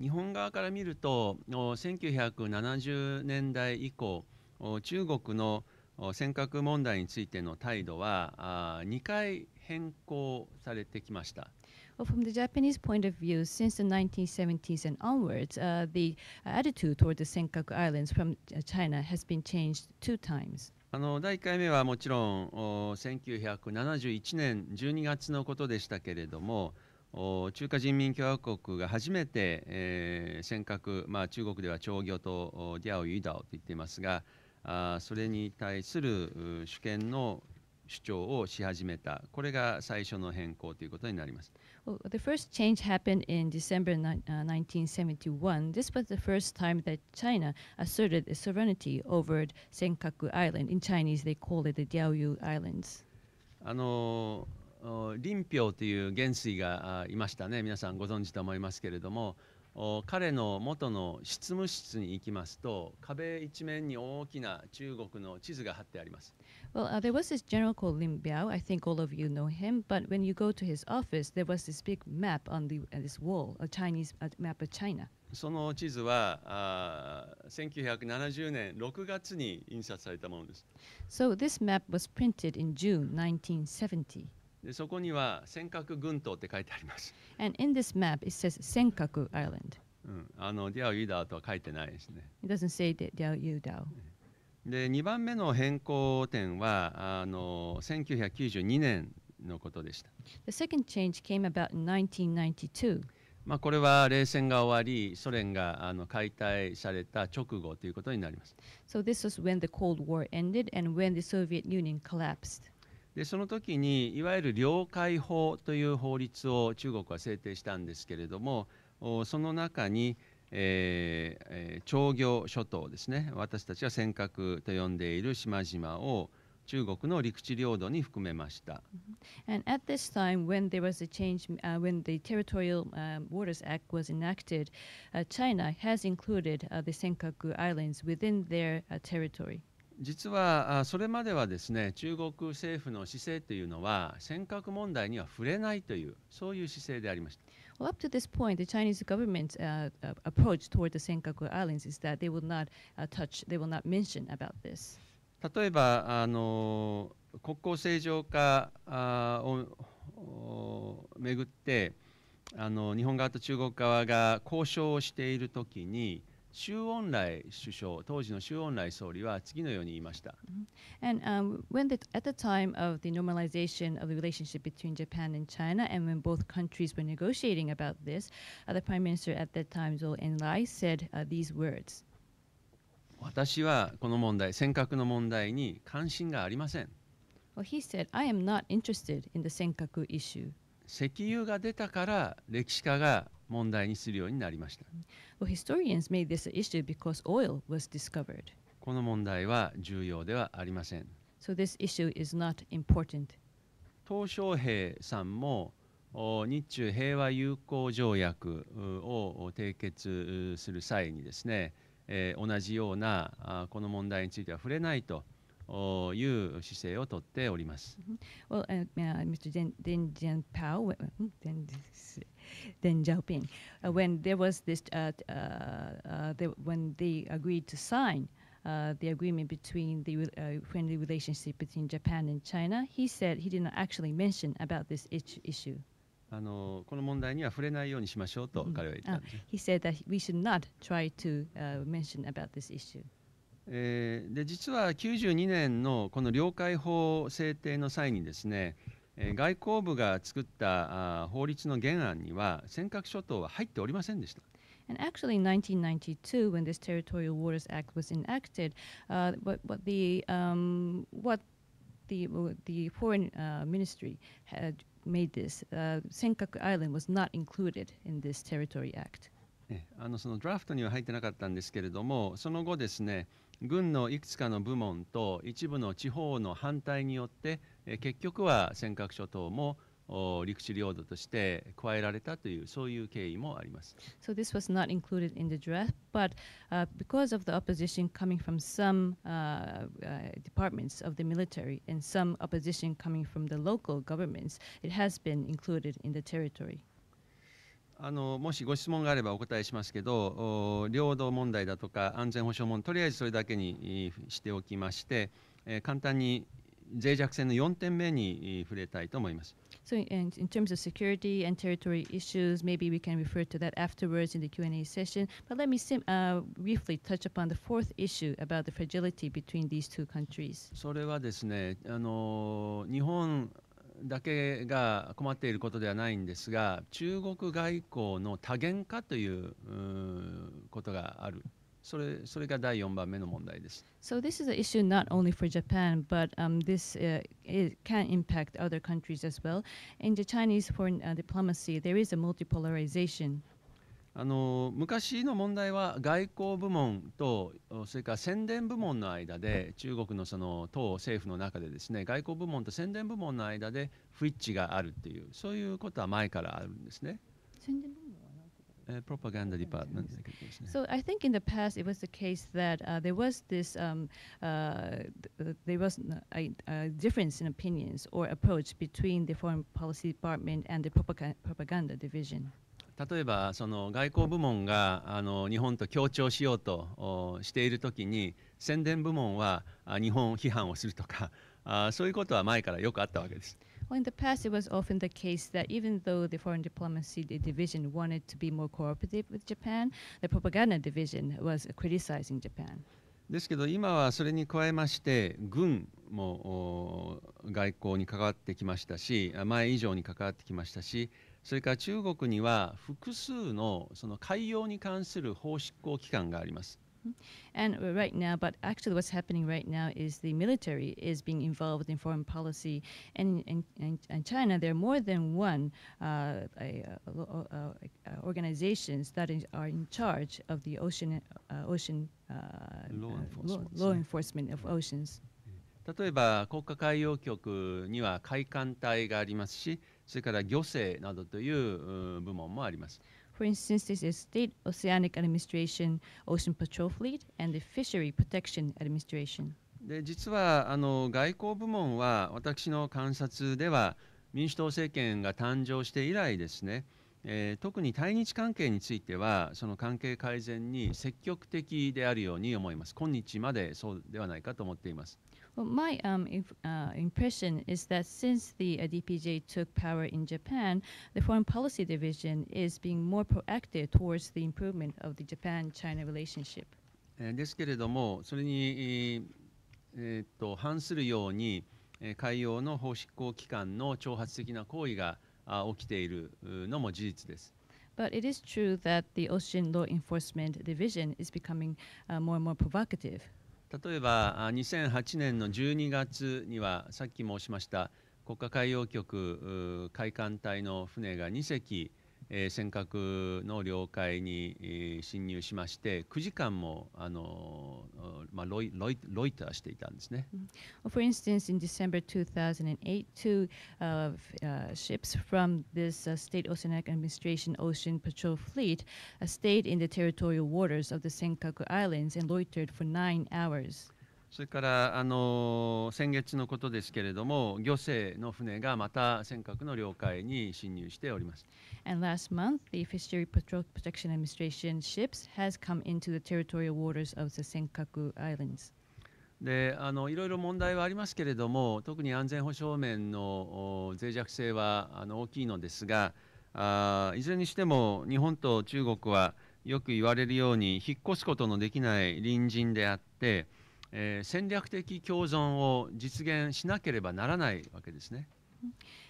日本側から見ると、1970年代以降、中国の尖閣問題についての態度はあ2回変更されてきました。Well, from the Japanese point of view, since the 1970s and onwards, uh, the attitude toward the Senkaku Islands from China has been changed two times. あの第1回目はもちろん1971年12月のことでしたけれども中華人民共和国が初めて、えー、尖閣、まあ、中国では長魚とディアオ・ユダオと言っていますがあそれに対する主権の主張をし始めたこれが最初の変更ということになります。The first change happened in December 1971. This was the first time that China asserted its sovereignty over Senkaku Island. In Chinese, they call it the Diaoyu Islands. あの林彪という元帥がいましたね皆さんご存知と思いますけれども彼の元の執務室に行きますと壁一面に大きな中国の地図が貼ってあります。Well, uh, there was this general called Lim Biao. I think all of you know him. But when you go to his office, there was this big map on the uh, this wall, a Chinese uh, map of China. その地図はあ1970年6月に印刷されたものです。So uh, uh, this map was printed in June 1970. でそこには尖閣群島って書いてあります。And in this map it says 尖閣 Island. うん、あのディアウユダオとは書いてないですね。It uh, doesn't say ディアウユダオ。ねで2番目の変更点はあの1992年のことでした。The second change came about in 1992. まあこれは冷戦が終わり、ソ連があの解体された直後ということになります。So this was when the Cold War ended and when the Soviet Union collapsed. でその時にいわゆる領海法という法律を中国は制定したんですけれども、その中にえーえー、長業諸島ですね私たちは尖閣と呼んでいる島々を中国の陸地領土に含めました。実はそれまではですね中国政府の姿勢というのは尖閣問題には触れないというそういう姿勢でありました。Well, up to this point, the Chinese government's uh, approach toward the Senkaku Islands is that they will not touch, they will not mention about this. 例えばあの国交正常化をめぐってあの日本側と中国側が交渉をしているときに周恩来首相、当時の周恩来総理は次のように言いました。私はこの問題、尖閣の問題に関心がありません。石油が出たから歴史家が問題にするようになりました。この問題は重要ではありません。So、this issue is not important. 東小平さんも日中平和友好条約を締結する際にですね、同じようなこの問題については触れないと。Well, uh, Mr. Deng, Deng Jianpao, uh, hmm, Deng, Deng Xiaoping, uh, when there was this, uh, uh, uh the, when they agreed to sign uh, the agreement between the uh, friendly relationship between Japan and China, he said he did not actually mention about this issue. あのこの問題には触れないようにしましょうと彼は言ったんです。Mm. Uh, he said that we should not try to、uh, mention about this issue. えー、で実は92年のこの領海法制定の際にですね、えー、外交部が作った法律の原案には尖閣諸島は入っておりませんでした。And actually, in 1992, when this Territorial Waters Act was enacted, uh, what, what the um, what the the foreign uh, ministry had made this uh, Senkaku Island was not included in this Territory Act. あのそのドラフトには入ってなかったんですけれども、その後ですね。軍のいくつかの部門と一部の地方の反対によって結局は尖閣諸島も陸地領土として加えられたというそういう経緯もあります。So this was not included in the draft, but、uh, because of the opposition coming from some uh, uh, departments of the military and some opposition coming from the local governments, it has been included in the territory. あのもしご質問があればお答えしますけど領土問題だとか安全保障問題とりあえずそれだけにしておきまして、えー、簡単に脆弱性の4点目に触れたいと思います。So in, in terms of security and territory issues, maybe we can refer to that afterwards in the Q&A session. But let me sim, uh, briefly touch upon the fourth issue about the fragility between these two countries. それはですね、あの日本だけが困っていることではないんですが中国外交の多元化ということがある。それそれが第4番目の問題です。So this is an issue not only for Japan, but um, this uh, it can impact other countries as well. In the Chinese foreign uh, diplomacy, there is a multipolarization. あの昔の問題は外交部門とそれから宣伝部門の間で中国のその党政府の中でですね外交部門と宣伝部門の間で不一致があるっていうそういうことは前からあるんですね。宣伝部門 Uh, propaganda d e p a r So I think in the past it was the case that uh, there was this um, uh, th e r e was a, a, difference in opinions or approach between the foreign policy department and the propaganda division. 例えばその外交部門があの日本と協調しようとしている時に宣伝部門は日本批判をするとかあそういうことは前からよくあったわけです。Well, in the past, it was often the case that even though the foreign diplomacy division wanted to be more cooperative with Japan, the propaganda division was criticizing Japan. ですけど今はそれに加えまして軍も外交に関わってきましたし前以上に関わってきましたしそれから中国には複数のその海洋に関する法執行機関があります。And right now, but actually, what's happening right now is the military is being involved in foreign policy. And in, in, in China, there are more than one uh, a, a, a, organizations that is, are in charge of the ocean, uh, ocean uh, law, enforcement, law, law enforcement of oceans. 例えば国家海洋局には海艦隊がありますし、それから行政などという部門もあります。For instance, this is State Oceanic Administration, Ocean Patrol Fleet, and the Fishery Protection Administration. で実はあの外交部門は私の観察では民主党政権が誕生して以来ですね、えー、特に対日関係についてはその関係改善に積極的であるように思います今日までそうではないかと思っています。Well, my um, if, uh, impression is that since the uh, DPJ took power in Japan, the Foreign Policy Division is being more proactive towards the improvement of the Japan-China relationship. ですけれども、それに、えー、っと反するように、海洋の法執行機関の挑発的な行為が起きているのも事実です。But it is true that the Ocean Law Enforcement Division is becoming uh, more and more provocative. 例えば2008年の12月にはさっき申しました国家海洋局海艦隊の船が2隻えー、尖閣の領海に、えー、侵入しまして9時間もあの、まあ、ロイロイロイターしていたんですね。For instance, in December 2008, two uh, uh, ships from this uh, State Oceanic Administration Ocean Patrol Fleet uh, stayed in the territorial waters of the Senkaku Islands and loitered for nine hours. それからあの先月のことですけれども、漁政の船がまた尖閣の領海に侵入しております。And last month, the Fishery Protection Administration ships has come into the territorial waters of the 尖閣 Islands. であのいろいろ問題はありますけれども、特に安全保障面の脆弱性はあの大きいのですがあ、いずれにしても日本と中国はよく言われるように、引っ越すことのできない隣人であって、えー、戦略的共存を実現しなければならないわけですね。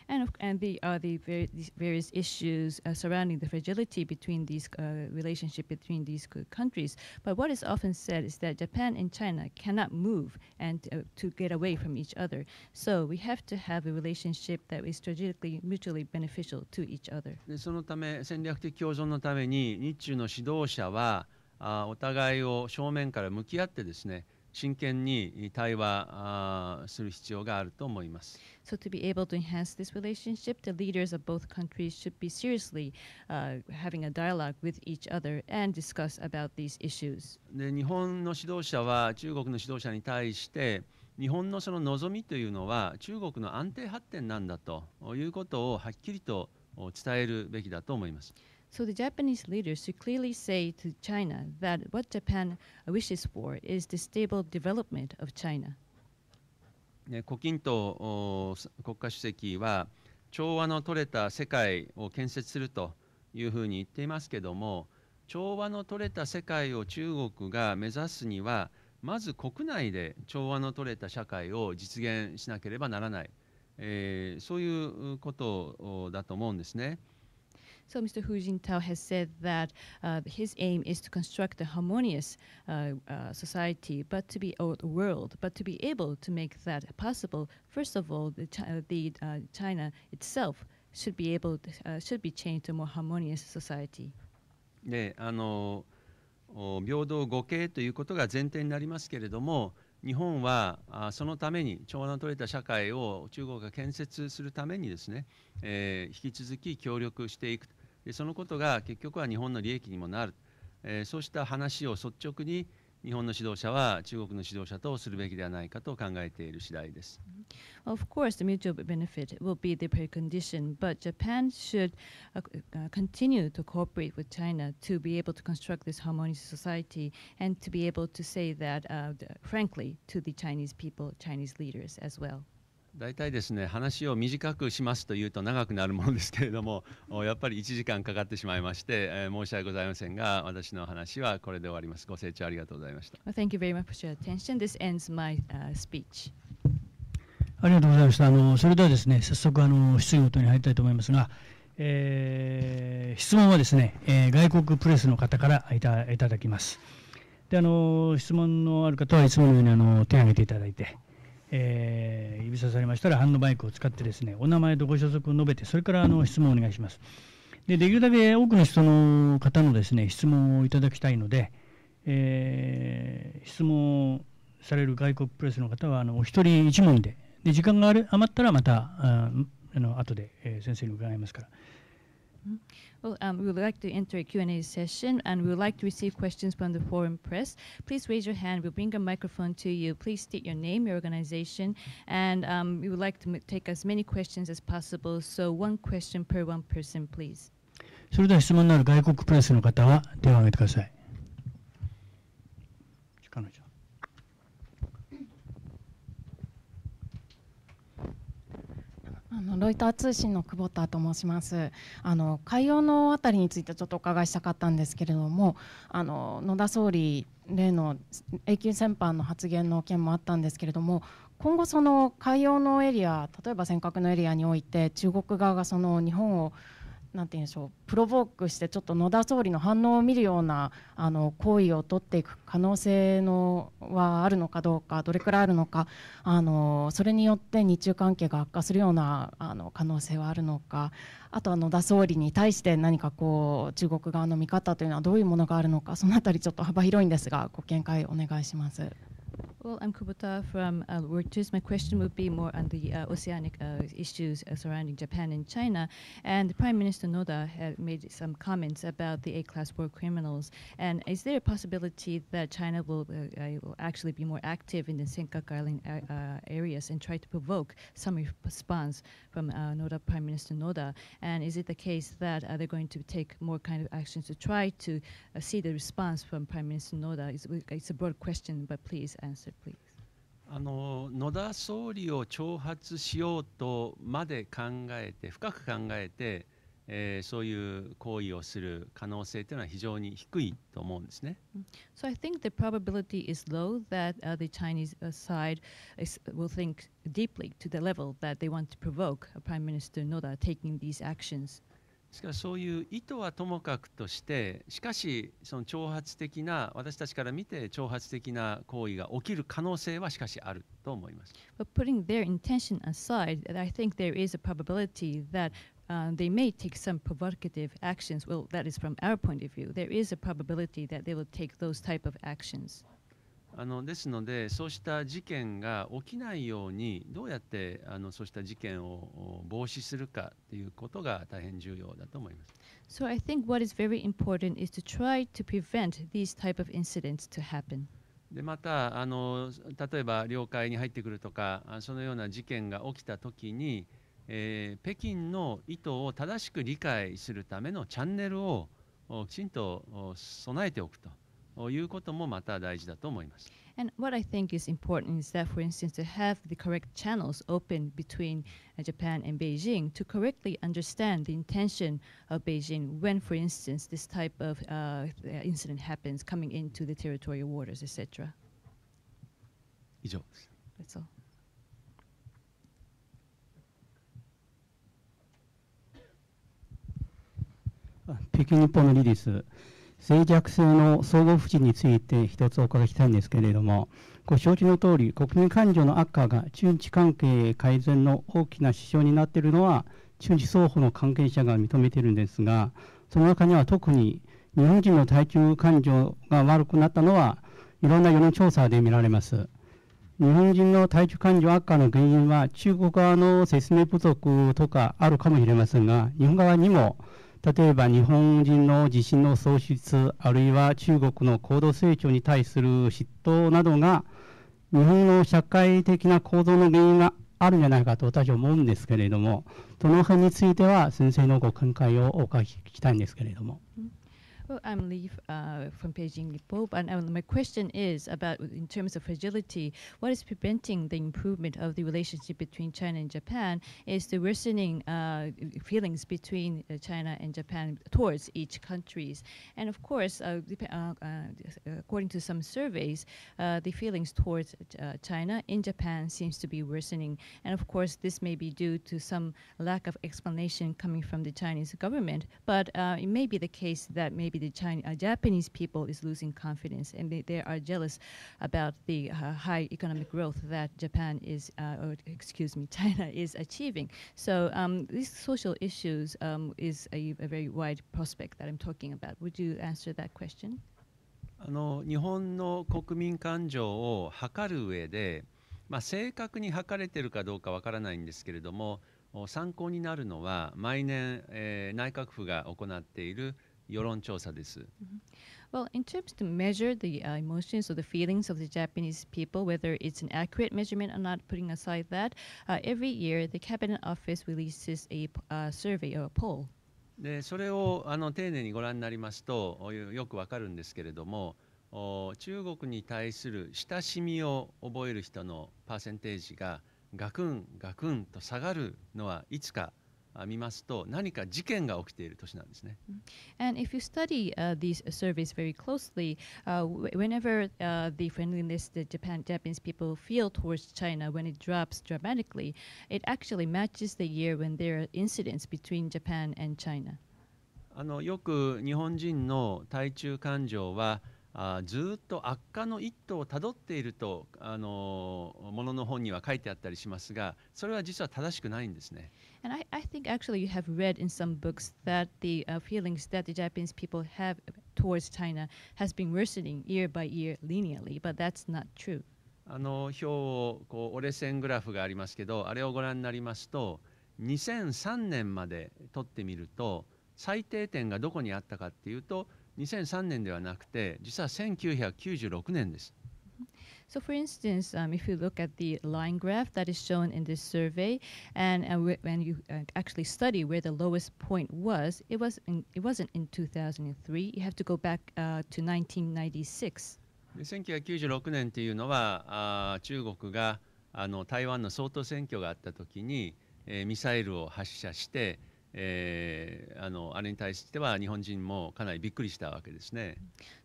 And, and the, uh, the very, these various issues uh, surrounding the fragility between these uh, relationship between these countries. But what is often said is that Japan and China cannot move and uh, to get away from each other. So we have to have a relationship that is strategically mutually beneficial to each other. でそのため戦略的共存のために日中の指導者はあお互いを正面から向き合ってですね。真剣に対話する必要があると思います。So to be able to enhance this relationship, the leaders of both countries should be seriously、uh, having a dialogue with each other and discuss about these issues. で日本の指導者は中国の指導者に対して日本のその望みというのは中国の安定発展なんだということをはっきりと伝えるべきだと思います。So the Japanese leaders should clearly say to China that what Japan wishes for is the stable development of China. 胡錦涛国家主席は調和の取れた世界を建設するというふうに言っていますけども調和の取れた世界を中国が目指すにはまず国内で調和の取れた社会を実現しなければならない、えー、そういうことだと思うんですね。So Mr. Hu Jintao has said that uh, his aim is to construct a harmonious uh, uh, society, but to be a world, but to be able to make that possible, first of all, the, chi uh, the uh, China itself should be able to, uh, should be changed to a more harmonious society. であの平等互恵ということが前提になりますけれども、日本はあそのために調和の取れた社会を中国が建設するためにですね、えー、引き続き協力していくでそのことが結局は日本の利益にもなる、えー、そうした話を率直に日本の指導者は中国の指導者とするべきではないかと考えている次第です。Of course, the mutual benefit will be the precondition, but Japan should continue to cooperate with China to be able to construct this harmonious society and to be able to say that, uh, frankly, to the Chinese people, Chinese leaders as well. 大体ですね話を短くしますというと長くなるものですけれども やっぱり1時間かかってしまいまして、えー、申し訳ございませんが私の話はこれで終わりますご清聴ありがとうございました Thank you very much for your attention this ends my、uh, speech ありがとうございましたあのそれではですね早速あの質疑応答に入りたいと思いますがえー、質問はですね、えー、外国プレスの方からいただきますであの質問のある方はいつものようにあの手を挙げていただいてえー、指さされましたらハンドマイクを使ってですね、お名前とご所属を述べて、それからあの質問をお願いします。で、できるだけ多くの人の方のですね、質問をいただきたいので、えー、質問される外国プレスの方はあのお一人一問で、で時間がある余ったらまたああの後で、え先生に伺いますから。Well, um, we would like to enter a Q&A session, and we would like to receive questions from the foreign press. Please raise your hand. We'll bring a microphone to you. Please state your name, your organization, and um, we would like to take as many questions as possible. So one question per one person, please. それでは質問のある外国プレスの方は手を挙げてください。あのロイター通信の久保田と申します。あの海洋のあたりについてちょっとお伺いしたかったんですけれども、あの野田総理例の永久戦犯の発言の件もあったんですけれども、今後その海洋のエリア、例えば尖閣のエリアにおいて中国側がその日本をなんて言うんでしょうプロボークしてちょっと野田総理の反応を見るようなあの行為を取っていく可能性のはあるのかどうかどれくらいあるのかあのそれによって日中関係が悪化するようなあの可能性はあるのかあとは野田総理に対して何かこう中国側の見方というのはどういうものがあるのかその辺りちょっと幅広いんですがご見解お願いします。Well, I'm Kubota from uh, Reuters. My question would be more on the uh, oceanic uh, issues uh, surrounding Japan and China. And Prime Minister Noda had made some comments about the A-class war criminals. And is there a possibility that China will, uh, uh, will actually be more active in the Senkaku Island areas and try to provoke some response from Noda Prime Minister Noda? And is it the case that they're going to take more kind of actions to try to see the response from Prime Minister Noda? It's, it's a broad question, but please answer. please. あの野田総理を挑発しようとまで考えて深く考えて、えー、そういう行為をする可能性というのは非常に低いと思うんですね。So I think the probability is low that、uh, the Chinese side is, will think deeply to the level that they want to provoke a Prime Minister Noda taking these actions. しかしそういう意図はともかくとしてしかしその挑発的な私たちから見て挑発的な行為が起きる可能性はしかしあると思います。But putting their intention aside, I think there is a probability that Uh, they may take some provocative actions. Well, that is from our point of view. There is a probability that they will take those type of actions. あのですので、そうした事件が起きないように、どうやってあのそうした事件を防止するかということが大変重要だと思います。So I think what is very important is to try to prevent these type of incidents to happen. でまたあの例えば領海に入ってくるとかそのような事件が起きたときに、えー、北京の意図を正しく理解するためのチャンネルをきちんと備えておくと。And what I think is important is that, for instance, to have the correct channels open between uh, Japan and Beijing to correctly understand the intention of Beijing when, for instance, this type of uh, incident happens coming into the territorial waters, etc. That's all. 北京日報のリリース。脆弱性の相互不信について一つお伺いしたいんですけれども、ご承知の通り、国民感情の悪化が中日関係改善の大きな支障になっているのは、中日双方の関係者が認めているんですが、その中には特に日本人の対中感情が悪くなったのは、いろんな世論調査で見られます。日本人の対中感情悪化の原因は、中国側の説明不足とかあるかもしれませんが、日本側にも、例えば日本人の自信の喪失あるいは中国の高度成長に対する嫉妬などが日本の社会的な構造の原因があるんじゃないかと私は思うんですけれどもその辺については先生のご見解をお伺いしたいんですけれども。うん Well, I'm Lee uh, from Beijing Lipov, and uh, my question is about in terms of fragility, what is preventing the improvement of the relationship between China and Japan is the worsening uh, feelings between uh, China and Japan towards each countries. And of course, uh, uh, according to some surveys, the feelings towards China in Japan seems to be worsening. And of course, this may be due to some lack of explanation coming from the Chinese government, but it may be the case that maybe maybe the Chinese, uh, Japanese people is losing confidence and they, they are jealous about the uh, high economic growth that Japan is, or excuse me, China is achieving. So um, these social issues um, is a, a, very wide prospect that I'm talking about. Would you answer that question? あの日本の国民感情を測る上で、まあ、正確に測れてるかどうかわからないんですけれども参考になるのは毎年、えー、内閣府が行っている世論調査です。Well, in terms to measure the uh, emotions or the feelings of the Japanese people, whether it's an accurate measurement or not, putting aside that, uh, every year the Cabinet Office releases a uh, survey or a poll. でそれをあの丁寧にご覧になりますとよくわかるんですけれども中国に対する親しみを覚える人のパーセンテージがガクンガクンと下がるのはいつか見ますと何か事件が起きている年なんですね。And if you study、uh, these surveys very closely,、uh, whenever、uh, the friendliness that Japan, Japanese people feel towards China when it drops dramatically, it actually matches the year when there are incidents between Japan and China. あのよく日本人の対中感情はあずっと悪化の一途をたどっているとあのものの本には書いてあったりしますがそれは実は正しくないんですね。And I, I think actually you have read in some books that the uh, feelings that the Japanese people have towards China has been worsening year by year linearly, but that's not true. あの表をこう折れ線グラフがありますけどあれをご覧になりますと2003年まで取ってみると最低点がどこにあったかっていうと2003年ではなくて実は1996年です。So for instance, um, if you look at the line graph that is shown in this survey, and, and when you uh, actually study where the lowest point was, it, was in, it wasn't in 2003. You have to go back uh, to 1996. 1996年っていうのはあ中国があの台湾の総統選挙があった時に、えー、ミサイルを発射して、えー、あのあれに対しては日本人もかなりびっくりしたわけですね。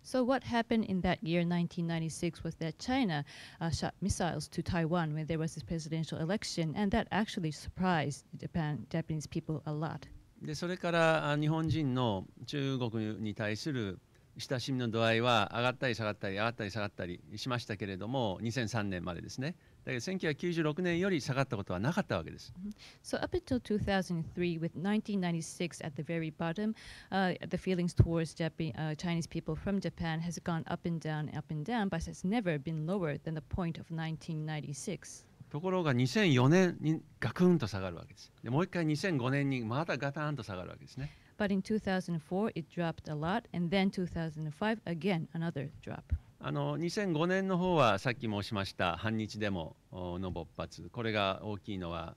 So what happened in that year 1996 was that China、uh, shot missiles to Taiwan when there was this presidential election and that actually surprised Japan, Japanese people a lot. でそれから日本人の中国に対する親しみの度合いは上がったり下がったり上がったり下がったりしましたけれども2003年までですね。だけど1996年より下がったことはなかったわけです。So up until 2003, with 1996 at the very bottom,、uh, the feelings towards Japan,、uh, Chinese people from Japan has gone up and down, up and down, but has never been lower than the point of 1996. ところが2004年にガクンと下がるわけです。でもう一回2005年にまたガタンと下がるわけですね。But in 2004, it dropped a lot, and then 2005, again another drop. あの2005年の方はさっき申しました反日デモの勃発これが大きいのは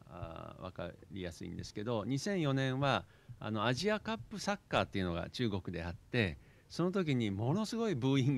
分かりやすいんですけど2004年はあのアジアカップサッカーっていうのが中国であってその時にものすごいブーイン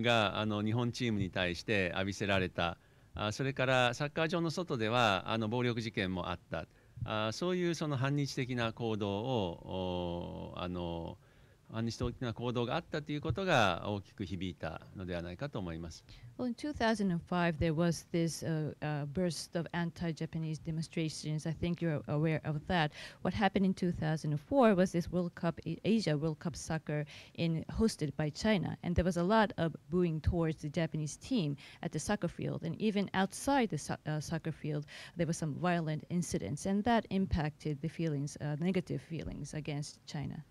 グがあの日本チームに対して浴びせられたあそれからサッカー場の外ではあの暴力事件もあったあそういうその反日的な行動をあのーにして大きな行動があったということが大きく響いたのではないかと思います。Well, in 2005, there was this uh, uh, burst of anti Japanese demonstrations. I think you're aware of that. What happened in 2004 was this World Cup, Asia World Cup soccer in, hosted by China. And there was a lot of booing towards the Japanese team at the soccer field. And even outside the so uh, soccer field, there were some violent incidents. And that impacted the feelings, uh, negative feelings against China.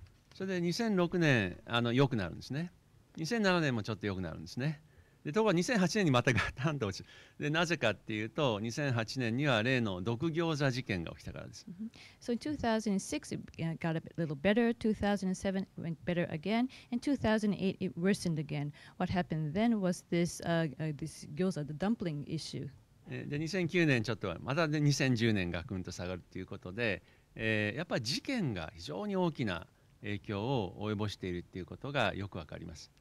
それで2006年あの、よくなるんですね。2007年もちょっとよくなるんですね。でところが2008年にまたガタンと落ちるで。なぜかっていうと、2008年には例の毒餃子事件が起きたからです。So 2006 it got a l i t w o r s e n e d again. What happened then was this,、this 餃子 the dumpling issue. で2 0 0年ちょっとまたで2010年がぐんと下がるということで、えー、やっぱり事件が非常に大きな影響を及ぼしているということがよくわかります。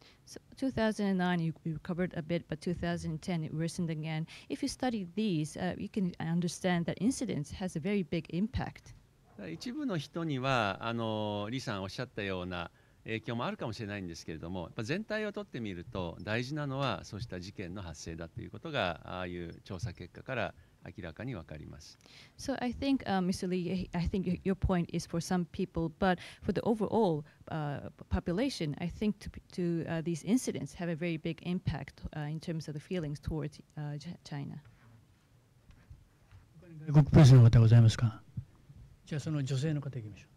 2009 covered a bit, but 2010 worsened again. If you study these,、you can understand that i n c i d e n h a a very big impact. 一部の人にはあの李さんおっしゃったような影響もあるかもしれないんですけれどもやっぱ全体をとってみると大事なのはそうした事件の発生だということがああいう調査結果から So I think,、uh, Mr. Lee, I think your point is for some people, but for the overall、uh, population, I think to, to、uh, these incidents have a very big impact、uh, in terms of the feelings towards、uh, China. 外国プレスの方ございますかじゃあその女性の方いきましょう。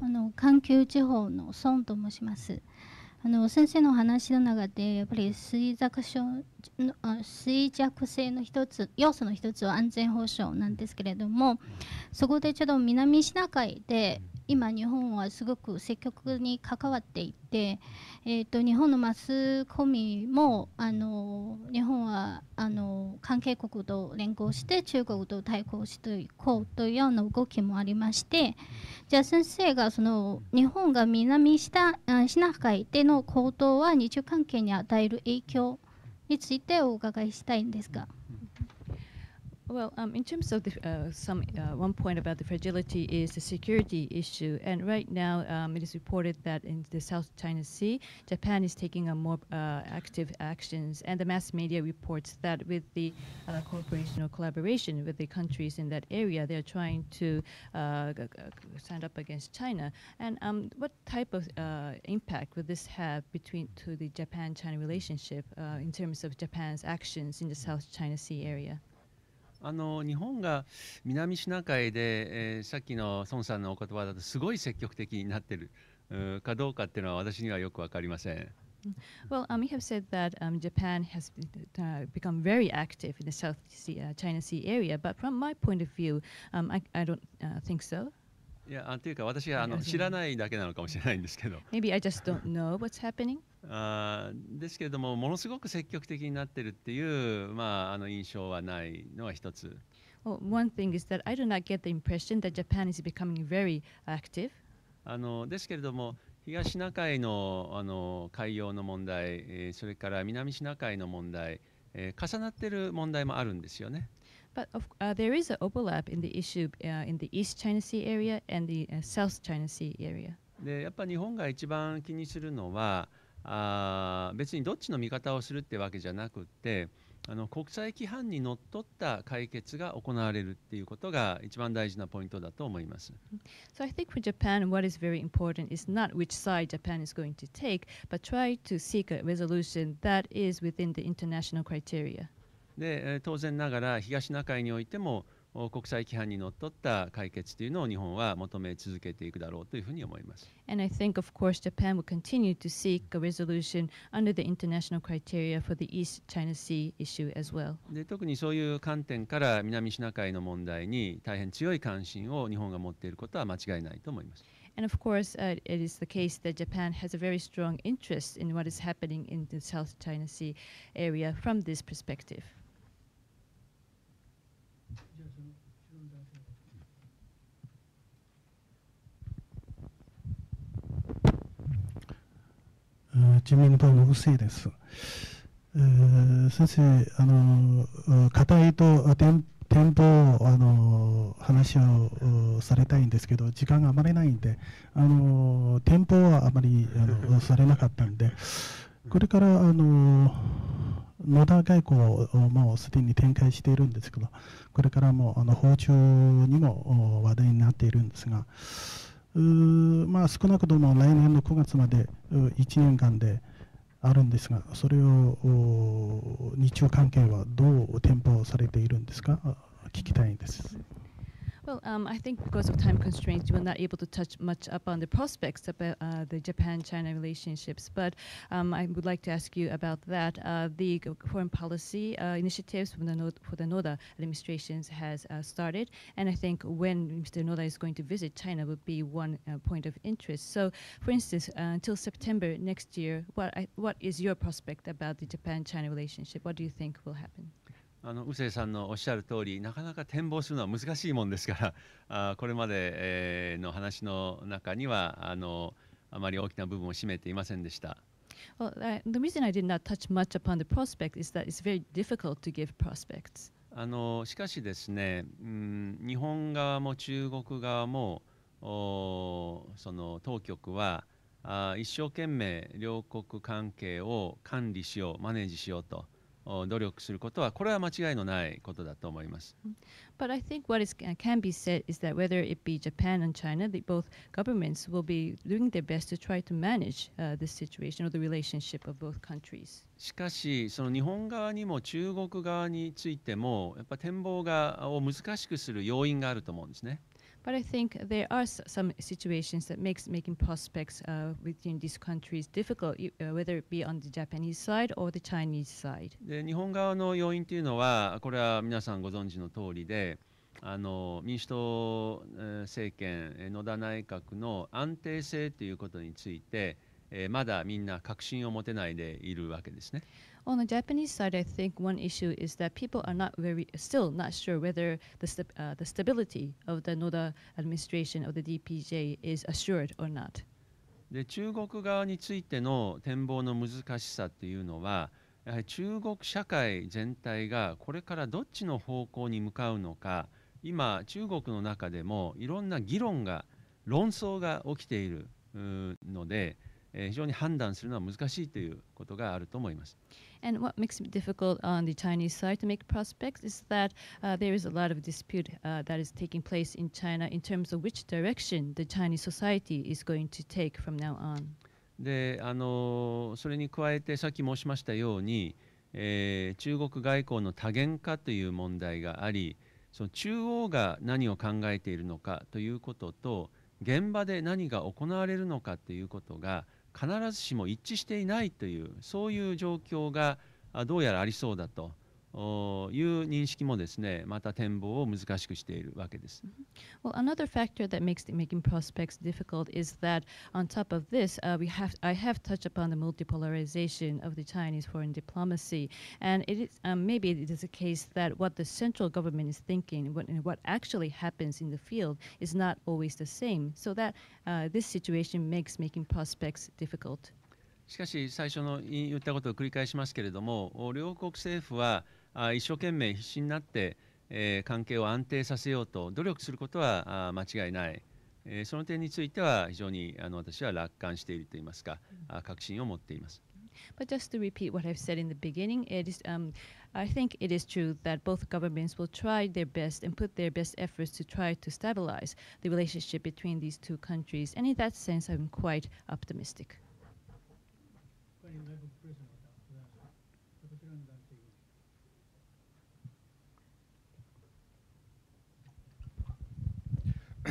あの環球地方の孫と申します。あの先生の話の中でやっぱり衰弱症のあ衰弱性の一つ要素の一つは安全保障なんですけれどもそこでちょっと南シナ海で今日本はすごく積極に関わっていて、えーと、日本のマスコミもあの日本はあの関係国と連合して中国と対抗していこうというような動きもありましてじゃあ先生がその日本が南下シナ海での行動は日中関係に与える影響についてお伺いしたいんですが。うん Well, um, in terms of the, uh, some uh, one point about the fragility is the security issue, and right now um, it is reported that in the South China Sea, Japan is taking a more uh, active actions, and the mass media reports that with the uh, cooperation or collaboration with the countries in that area, they are trying to uh, stand up against China. And um, what type of uh, impact would this have between to the Japan-China relationship in terms of Japan's actions in the South China Sea area? あの日本が南シナ海で、えー、さっきの孫さんのお言葉だとすごい積極的になっているかどうかっていうのは私にはよく分かりません。Well, um, we have said that um, Japan has uh, become very active in the South sea, uh, China Sea area, but from my point of view, um, I, I don't uh, think so. y e a いや、というか私はあの知らないだけなのかもしれないんですけど。Maybe I just don't know what's happening. あですけれどもものすごく積極的になってるっていう、まあ、あの印象はないのは一つ。Well, one thing is that I do not get the impression that Japan is becoming very active. あのですけれども東シナ海のあの海洋の問題、えー、それから南シナ海の問題、えー、重なっている問題もあるんですよね。But of, uh, there is an overlap in the issue uh, in the East China Sea area and the uh, South China Sea area. でやっぱ日本が一番気にするのは、あ別にどっちの見方をするってわけじゃなくってあの国際規範にのっとった解決が行われるっていうことが一番大事なポイントだと思います。So I think for Japan, what is very important is not which side Japan is going to take, but try to seek a resolution that is within the international criteria. で当然ながら東シナ海においても国際規範にのっとった解決というのを日本は求め続けていくだろうというふうに思います。And I think, of course, Japan will continue to seek a resolution under the international criteria for the East China Sea issue as well. で特にそういう観点から南シナ海の問題に大変強い関心を日本が持っていることは間違いないと思います。And of course, uh, it is the case that Japan has a very strong interest in what is happening in the South China Sea area from this perspective. 自民党のせいです。えー、先生、あの課題と展展望あの話をされたいんですけど時間があまりないんであの展望はあまりあのされなかったんでこれからあの野田外交をもうすでに展開しているんですけどこれからもあの訪中にも話題になっているんですが。まあ、少なくとも来年の9月まで1年間であるんですが、それを日中関係はどう展望されているんですか、聞きたいんです。Well, um, I think because of time constraints, we were not able to touch much upon the prospects about uh, uh, the Japan-China relationships. But um, I would like to ask you about that. Uh, the foreign policy uh, initiatives from the Nod for the Noda administrations has uh, started, and I think when Mr. Noda is going to visit China would be one uh, point of interest. So, for instance, until September next year, what I, what is your prospect about the Japan-China relationship? What do you think will happen? あの宇勢さんのおっしゃる通りなかなか展望するのは難しいもんですから あこれまで、えー、の話の中にはあのあまり大きな部分を占めていませんでした。Well, I, the reason I did not touch much upon the prospect is that it's very difficult to give prospects. あのしかしですね、うん、日本側も中国側もおその当局はあ一生懸命両国関係を管理しようマネージしようと。努力することはこれは間違いのないことだと思います。But I think what is, can be said is that whether it be Japan and China, that both governments will be doing their best to try to manage、uh, this situation or the relationship of both countries. しかし、その日本側にも中国側についても、やっぱ展望がを難しくする要因があると思うんですね。But I think there are some situations that makes making prospects uh, within these countries difficult, uh, whether it be on the Japanese side or the Chinese side. で日本側の要因というのは、これは皆さんご存知の通りで、あの民主党政権、野田内閣の安定性ということについて、えー、まだみんな確信を持てないでいるわけですね。On the Japanese side, I think one issue is that people are not very, still not sure whether the, sta uh, the stability of the Noda administration of the DPJ is assured or not. で中国側についての展望の難しさっていうのはやはり中国社会全体がこれからどっちの方向に向かうのか今中国の中でもいろんな議論が論争が起きているので、えー、非常に判断するのは難しいということがあると思います。And what makes it difficult on the Chinese side to make prospects is that uh, there is a lot of dispute uh, that is taking place in China in terms of which direction the Chinese society is going to take from now on. であのそれに加えてさっき申しましたように、えー、中国外交の多元化という問題がありその中央が何を考えているのかということと現場で何が行われるのかということが必ずしも一致していないというそういう状況がどうやらありそうだという認識もですね、また展望を難しくしているわけです。Well, another factor that makes the making prospects difficult is that, on top of this, uh, we have I have touched upon the multipolarization of the Chinese foreign diplomacy, and it is um, maybe it is a case that what the central government is thinking what, and what actually happens in the field is not always the same. So that uh, this situation makes making prospects difficult. しかし最初の言ったことを繰り返しますけれども、両国政府はあ一生懸命必死になって、えー、関係を安定させようと努力することはあ間違いない、えー、その点については非常にあの私は楽観しているといいますか、あ確信を持っています。But just to repeat what I've said in the beginning, it is, um, I think it is true that both governments will try their best and put their best efforts to try to stabilize the relationship between these two countries. And in that sense, I'm quite optimistic.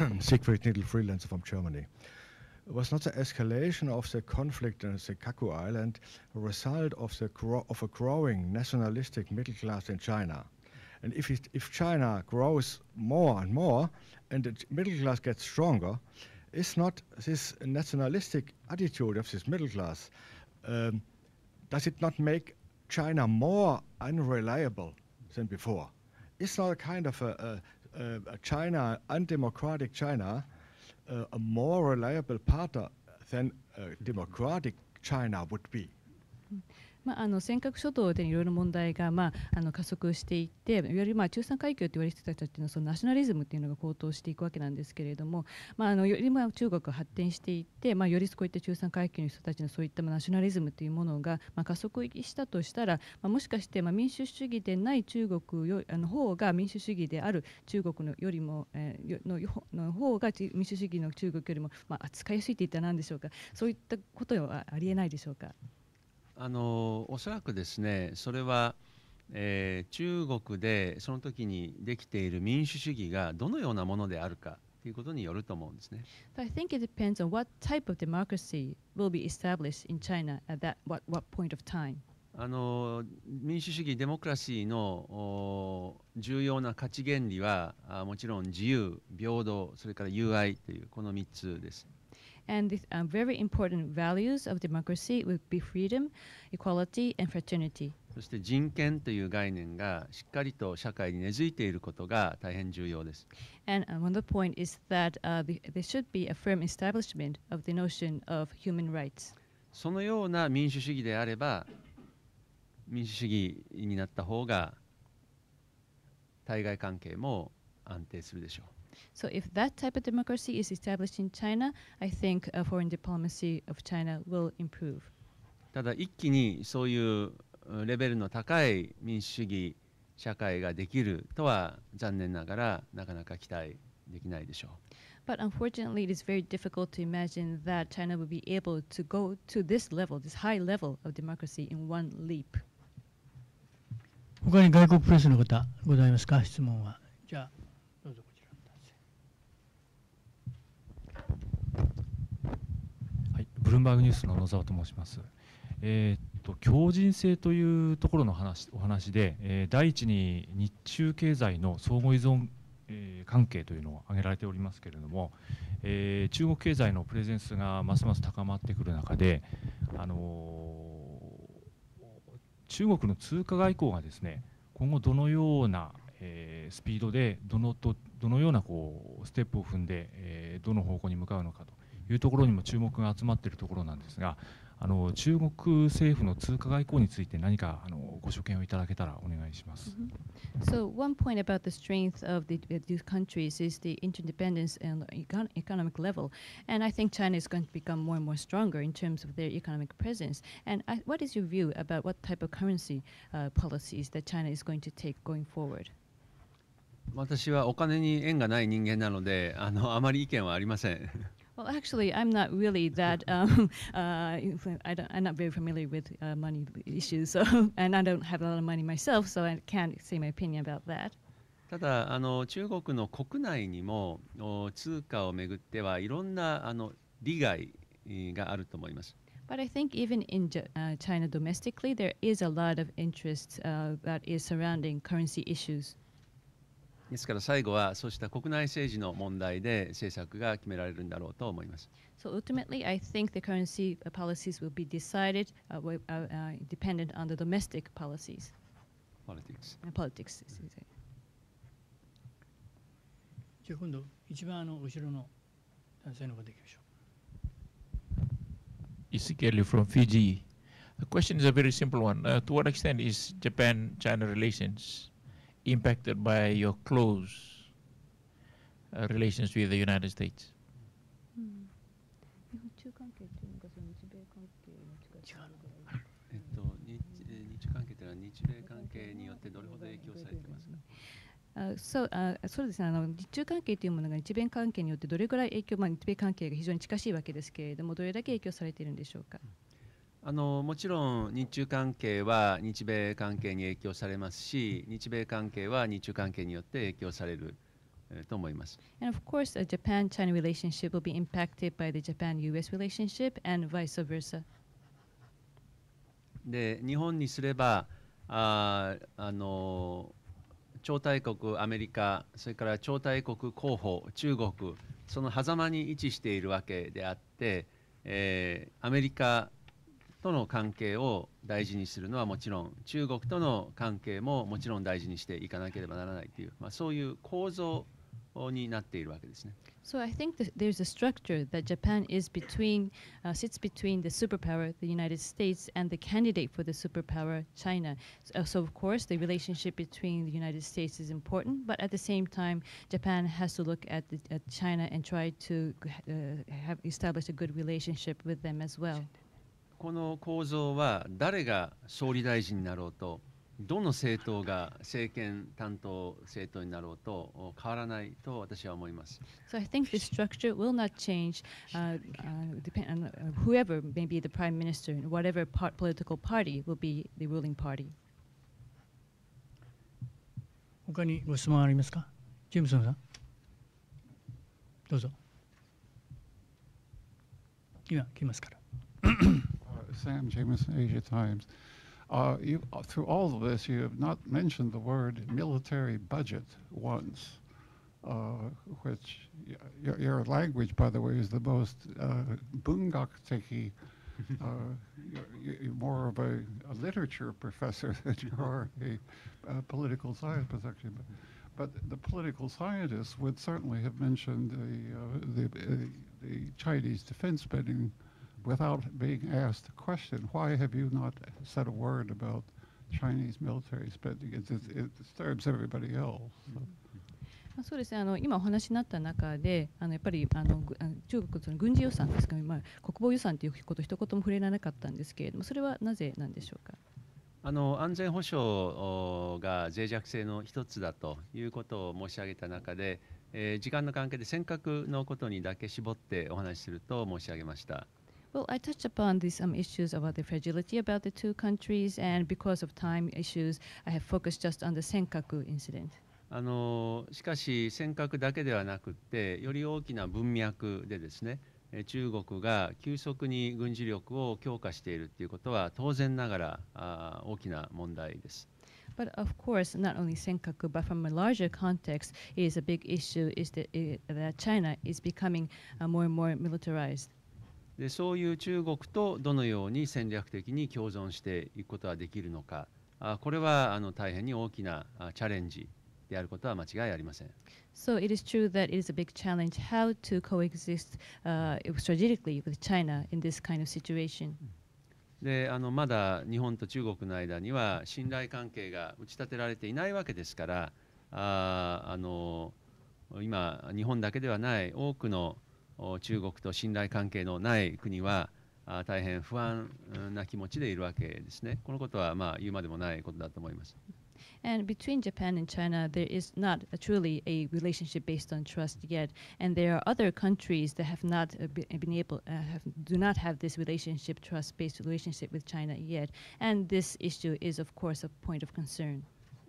Siegfried Nidl, freelancer from Germany. Was not the escalation of the conflict in the Kaku Island a result of, the of a growing nationalistic middle class in China? And if, it, if China grows more and more and the middle class gets stronger, is not this nationalistic attitude of this middle class, um, does it not make China more unreliable than before? It's not a kind of a, a uh, a China, undemocratic China, uh, a more reliable partner than uh, democratic China would be. Mm まあ、あの尖閣諸島でいろいろ問題が、まあ、あの加速していっていわゆるまあ中産階級と言われる人たちっていうのはそのナショナリズムっていうのが高騰していくわけなんですけれども、まあ、あのよりまあ中国が発展していって、まあ、よりこういった中産階級の人たちのそういったナショナリズムというものが、まあ、加速したとしたら、まあ、もしかしてまあ民主主義でない中国よあの方が民主主義である中国のよりも、えー、のの方が民主主義の中国よりも、まあ、扱いやすいといったら何でしょうかそういったことはありえないでしょうか。あのおそらくですねそれは、えー、中国でその時にできている民主主義がどのようなものであるかということによると思うんですね。I think it depends on what type of democracy will be established in China at that what, what point of time. あの民主主義デモクラシーの重要な価値原理はもちろん自由、平等、それから友愛というこの3つです。and the uh, very important values of democracy would be freedom, equality, and fraternity. そして人権という概念がしっかりと社会に根付いていることが大変重要です。そのような民主主義であれば、民主主義になった方が対外関係も安定するでしょう。So if that type of democracy is established in China, I think uh, foreign diplomacy of China will improve. ただ一気にそういうレベルの高い民主主義社会ができるとは残念ながらなかなか期待できないでしょう。But uh, unfortunately, it is very difficult to imagine that China would be able to go to this level, this high level of democracy in one leap. 他に外国プレスの方ございますか質問は。じゃあブルームバーグニュースの野沢と申します。えー、っと強靭性というところの話お話で、えー、第一に日中経済の相互依存、えー、関係というのを挙げられておりますけれども、え中国経済のプレゼンスがますます高まってくる中で、あの中国の通貨外交がですね今後どのようなえー、スピードでどのとどのようなこうステップを踏んで、えー、どの方向に向かうのかというところにも注目が集まっているところなんですがあの中国政府の通貨外交について何かあのご所見をいただけたらお願いします。Mm -hmm. So one point about the strength of the, these countries is the interdependence and econ economic level, and I think China is going to become more and more stronger in terms of their economic presence. And I, what is your view about what type of currency uh, policies that China is going to take going forward? 私はお金に縁がない人間なので、あのあまり意見はありません。Well, actually, I'm not really that. Um, uh, I am not very familiar with uh, money issues, so, and I don't have a lot of money myself, so I can't say my opinion about that. ただあの中国の国内にも通貨をめぐってはいろんなあの利害があると思います。But I think even in uh, China domestically, there is a lot of interest uh, that is surrounding currency issues. ですから最後はそうした国内政治の問題で政策が決められるんだろうと思います。So ultimately, I think the currency policies will be decided uh, uh, uh, dependent on the domestic policies. Politics. Uh, politics. じゃあ今度一番あの後ろの男性の方でいきましょう。Isikeli from Fiji. The question is a very simple one. Uh, to what extent is Japan-China relations? impacted by your close uh, relations with the United States? あそうあそうですねあの日中関係というものが日米関係によってどれぐらい影響、まあ、日米関係が非常に近しいわけですけれどもどれだけ影響されているんでしょうか。うんあのもちろん日中関係は日米関係に影響されますし日米関係は日中関係によって影響される。と思います。And of course, a Japan-China relationship will be impacted by the Japan-U.S. relationship and vice versa. で、日本にすれば、ああの超大国アメリカ、それから超大国候補中国、その狭間に位置しているわけであって、えー、アメリカとの関係を大事にするのはもちろん中国との関係ももちろん大事にしていかなければならないという、まあ、そういう構造になっているわけですね。So I think that there's a structure that Japan is between,、uh, sits between the superpower, the United States, and the candidate for the superpower, China. So, so of course, the relationship between the United States is important, but at the same time, Japan has to look at, the, at China and try to uh, have establish a good relationship with them as well. この構造は誰が総理大臣になろうとどの政党が政権担当政党になろうと変わらないと私は思います。So I think the structure will not change, uh, uh, on whoever may be the prime minister and whatever part political party will be the ruling party. 他にご質問ありますかジェームソンさん。どうぞ。今来ますから。Sam Jameson, Asia Times. Uh, you, uh, through all of this, you have not mentioned the word military budget once, uh, which your, your, language, by the way, is the most uh, bungakteki, uh, you're, more of a, a, literature professor than you are a, political science professor. But the political scientists would certainly have mentioned the, uh, the, uh, the Chinese defense spending without being asked the question, why have you not said a word about Chinese military spending? It, it, it disturbs everybody else. So. まあ、そうですねあの今お話になった中であのやっぱりあの中国の軍事予算ですか、まあ、国防予算ということ一言も触れられなかったんですけれどもそれはなぜなんでしょうかあの安全保障が脆弱性の一つだということを申し上げた中で、えー、時間の関係で尖閣のことにだけ絞ってお話しすると申し上げました。Well, I touched upon these um, issues about the fragility about the two countries, and because of time issues, I have focused just on the Senkaku incident. あのしかし尖閣だけではなくてより大きな文脈でですね中国が急速に軍事力を強化しているということは当然ながらあ大きな問題です。But of course, not only s e n k a k but from a larger context, it is a big issue is that, that China is becoming more and more militarized. でそういう中国とどのように戦略的に共存していくことができるのかあこれはあの大変に大きなチャレンジであることは間違いありません。So it is true that it is a big challenge how to coexist、uh, strategically with China in this kind of situation. であのまだ日本と中国の間には信頼関係が打ち立てられていないわけですからああの今日本だけではない多くの中国と信頼関係のない国は大変不安な気持ちでいるわけですね。このことはまあ言うまでもないことだと思います。And between Japan and China, there is not a truly a relationship based on trust yet, and there are other countries that have not been able, uh, have, do not have this relationship, trust-based relationship with China yet, and this issue is of course a point of concern.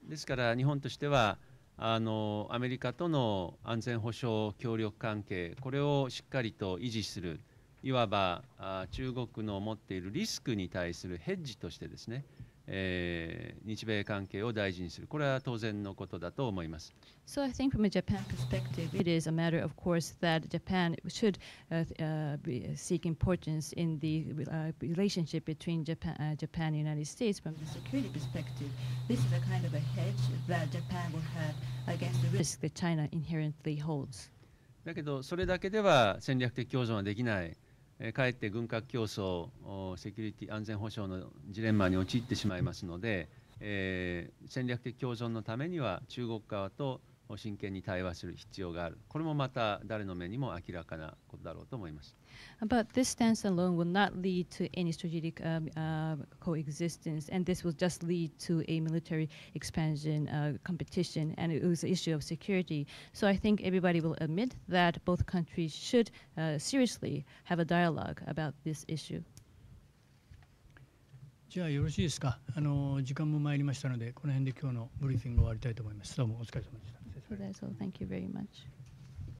ですから日本としてはあのアメリカとの安全保障協力関係、これをしっかりと維持する、いわば中国の持っているリスクに対するヘッジとしてですね、えー、日米関係を大事にする。これは当然のことだと思います。So I think from a Japan perspective, it is a matter of course that Japan should uh, uh, seek importance in the uh, relationship between Japan, uh, Japan and the United States from the security perspective. This is a kind of a hedge that Japan will have against the risk that China inherently holds. だけど、それだけでは戦略的共存はできない。えかえって軍拡競争セキュリティ安全保障のジレンマに陥ってしまいますので、えー、戦略的共存のためには中国側と真剣に対話する必要がある。これもまた誰の目にも明らかなことだろうと思います。But this stance alone will not lead to any strategic um, uh, coexistence, and this will just lead to a military expansion uh, competition, and it was an issue of security. So I think everybody will admit that both countries should uh, seriously have a dialogue about this issue. じゃあよろしいですかあの時間も参りましたのでこの辺で今日のブリーフィングを終わりたいと思いますどうもお疲れ様でした for that, so thank you very much.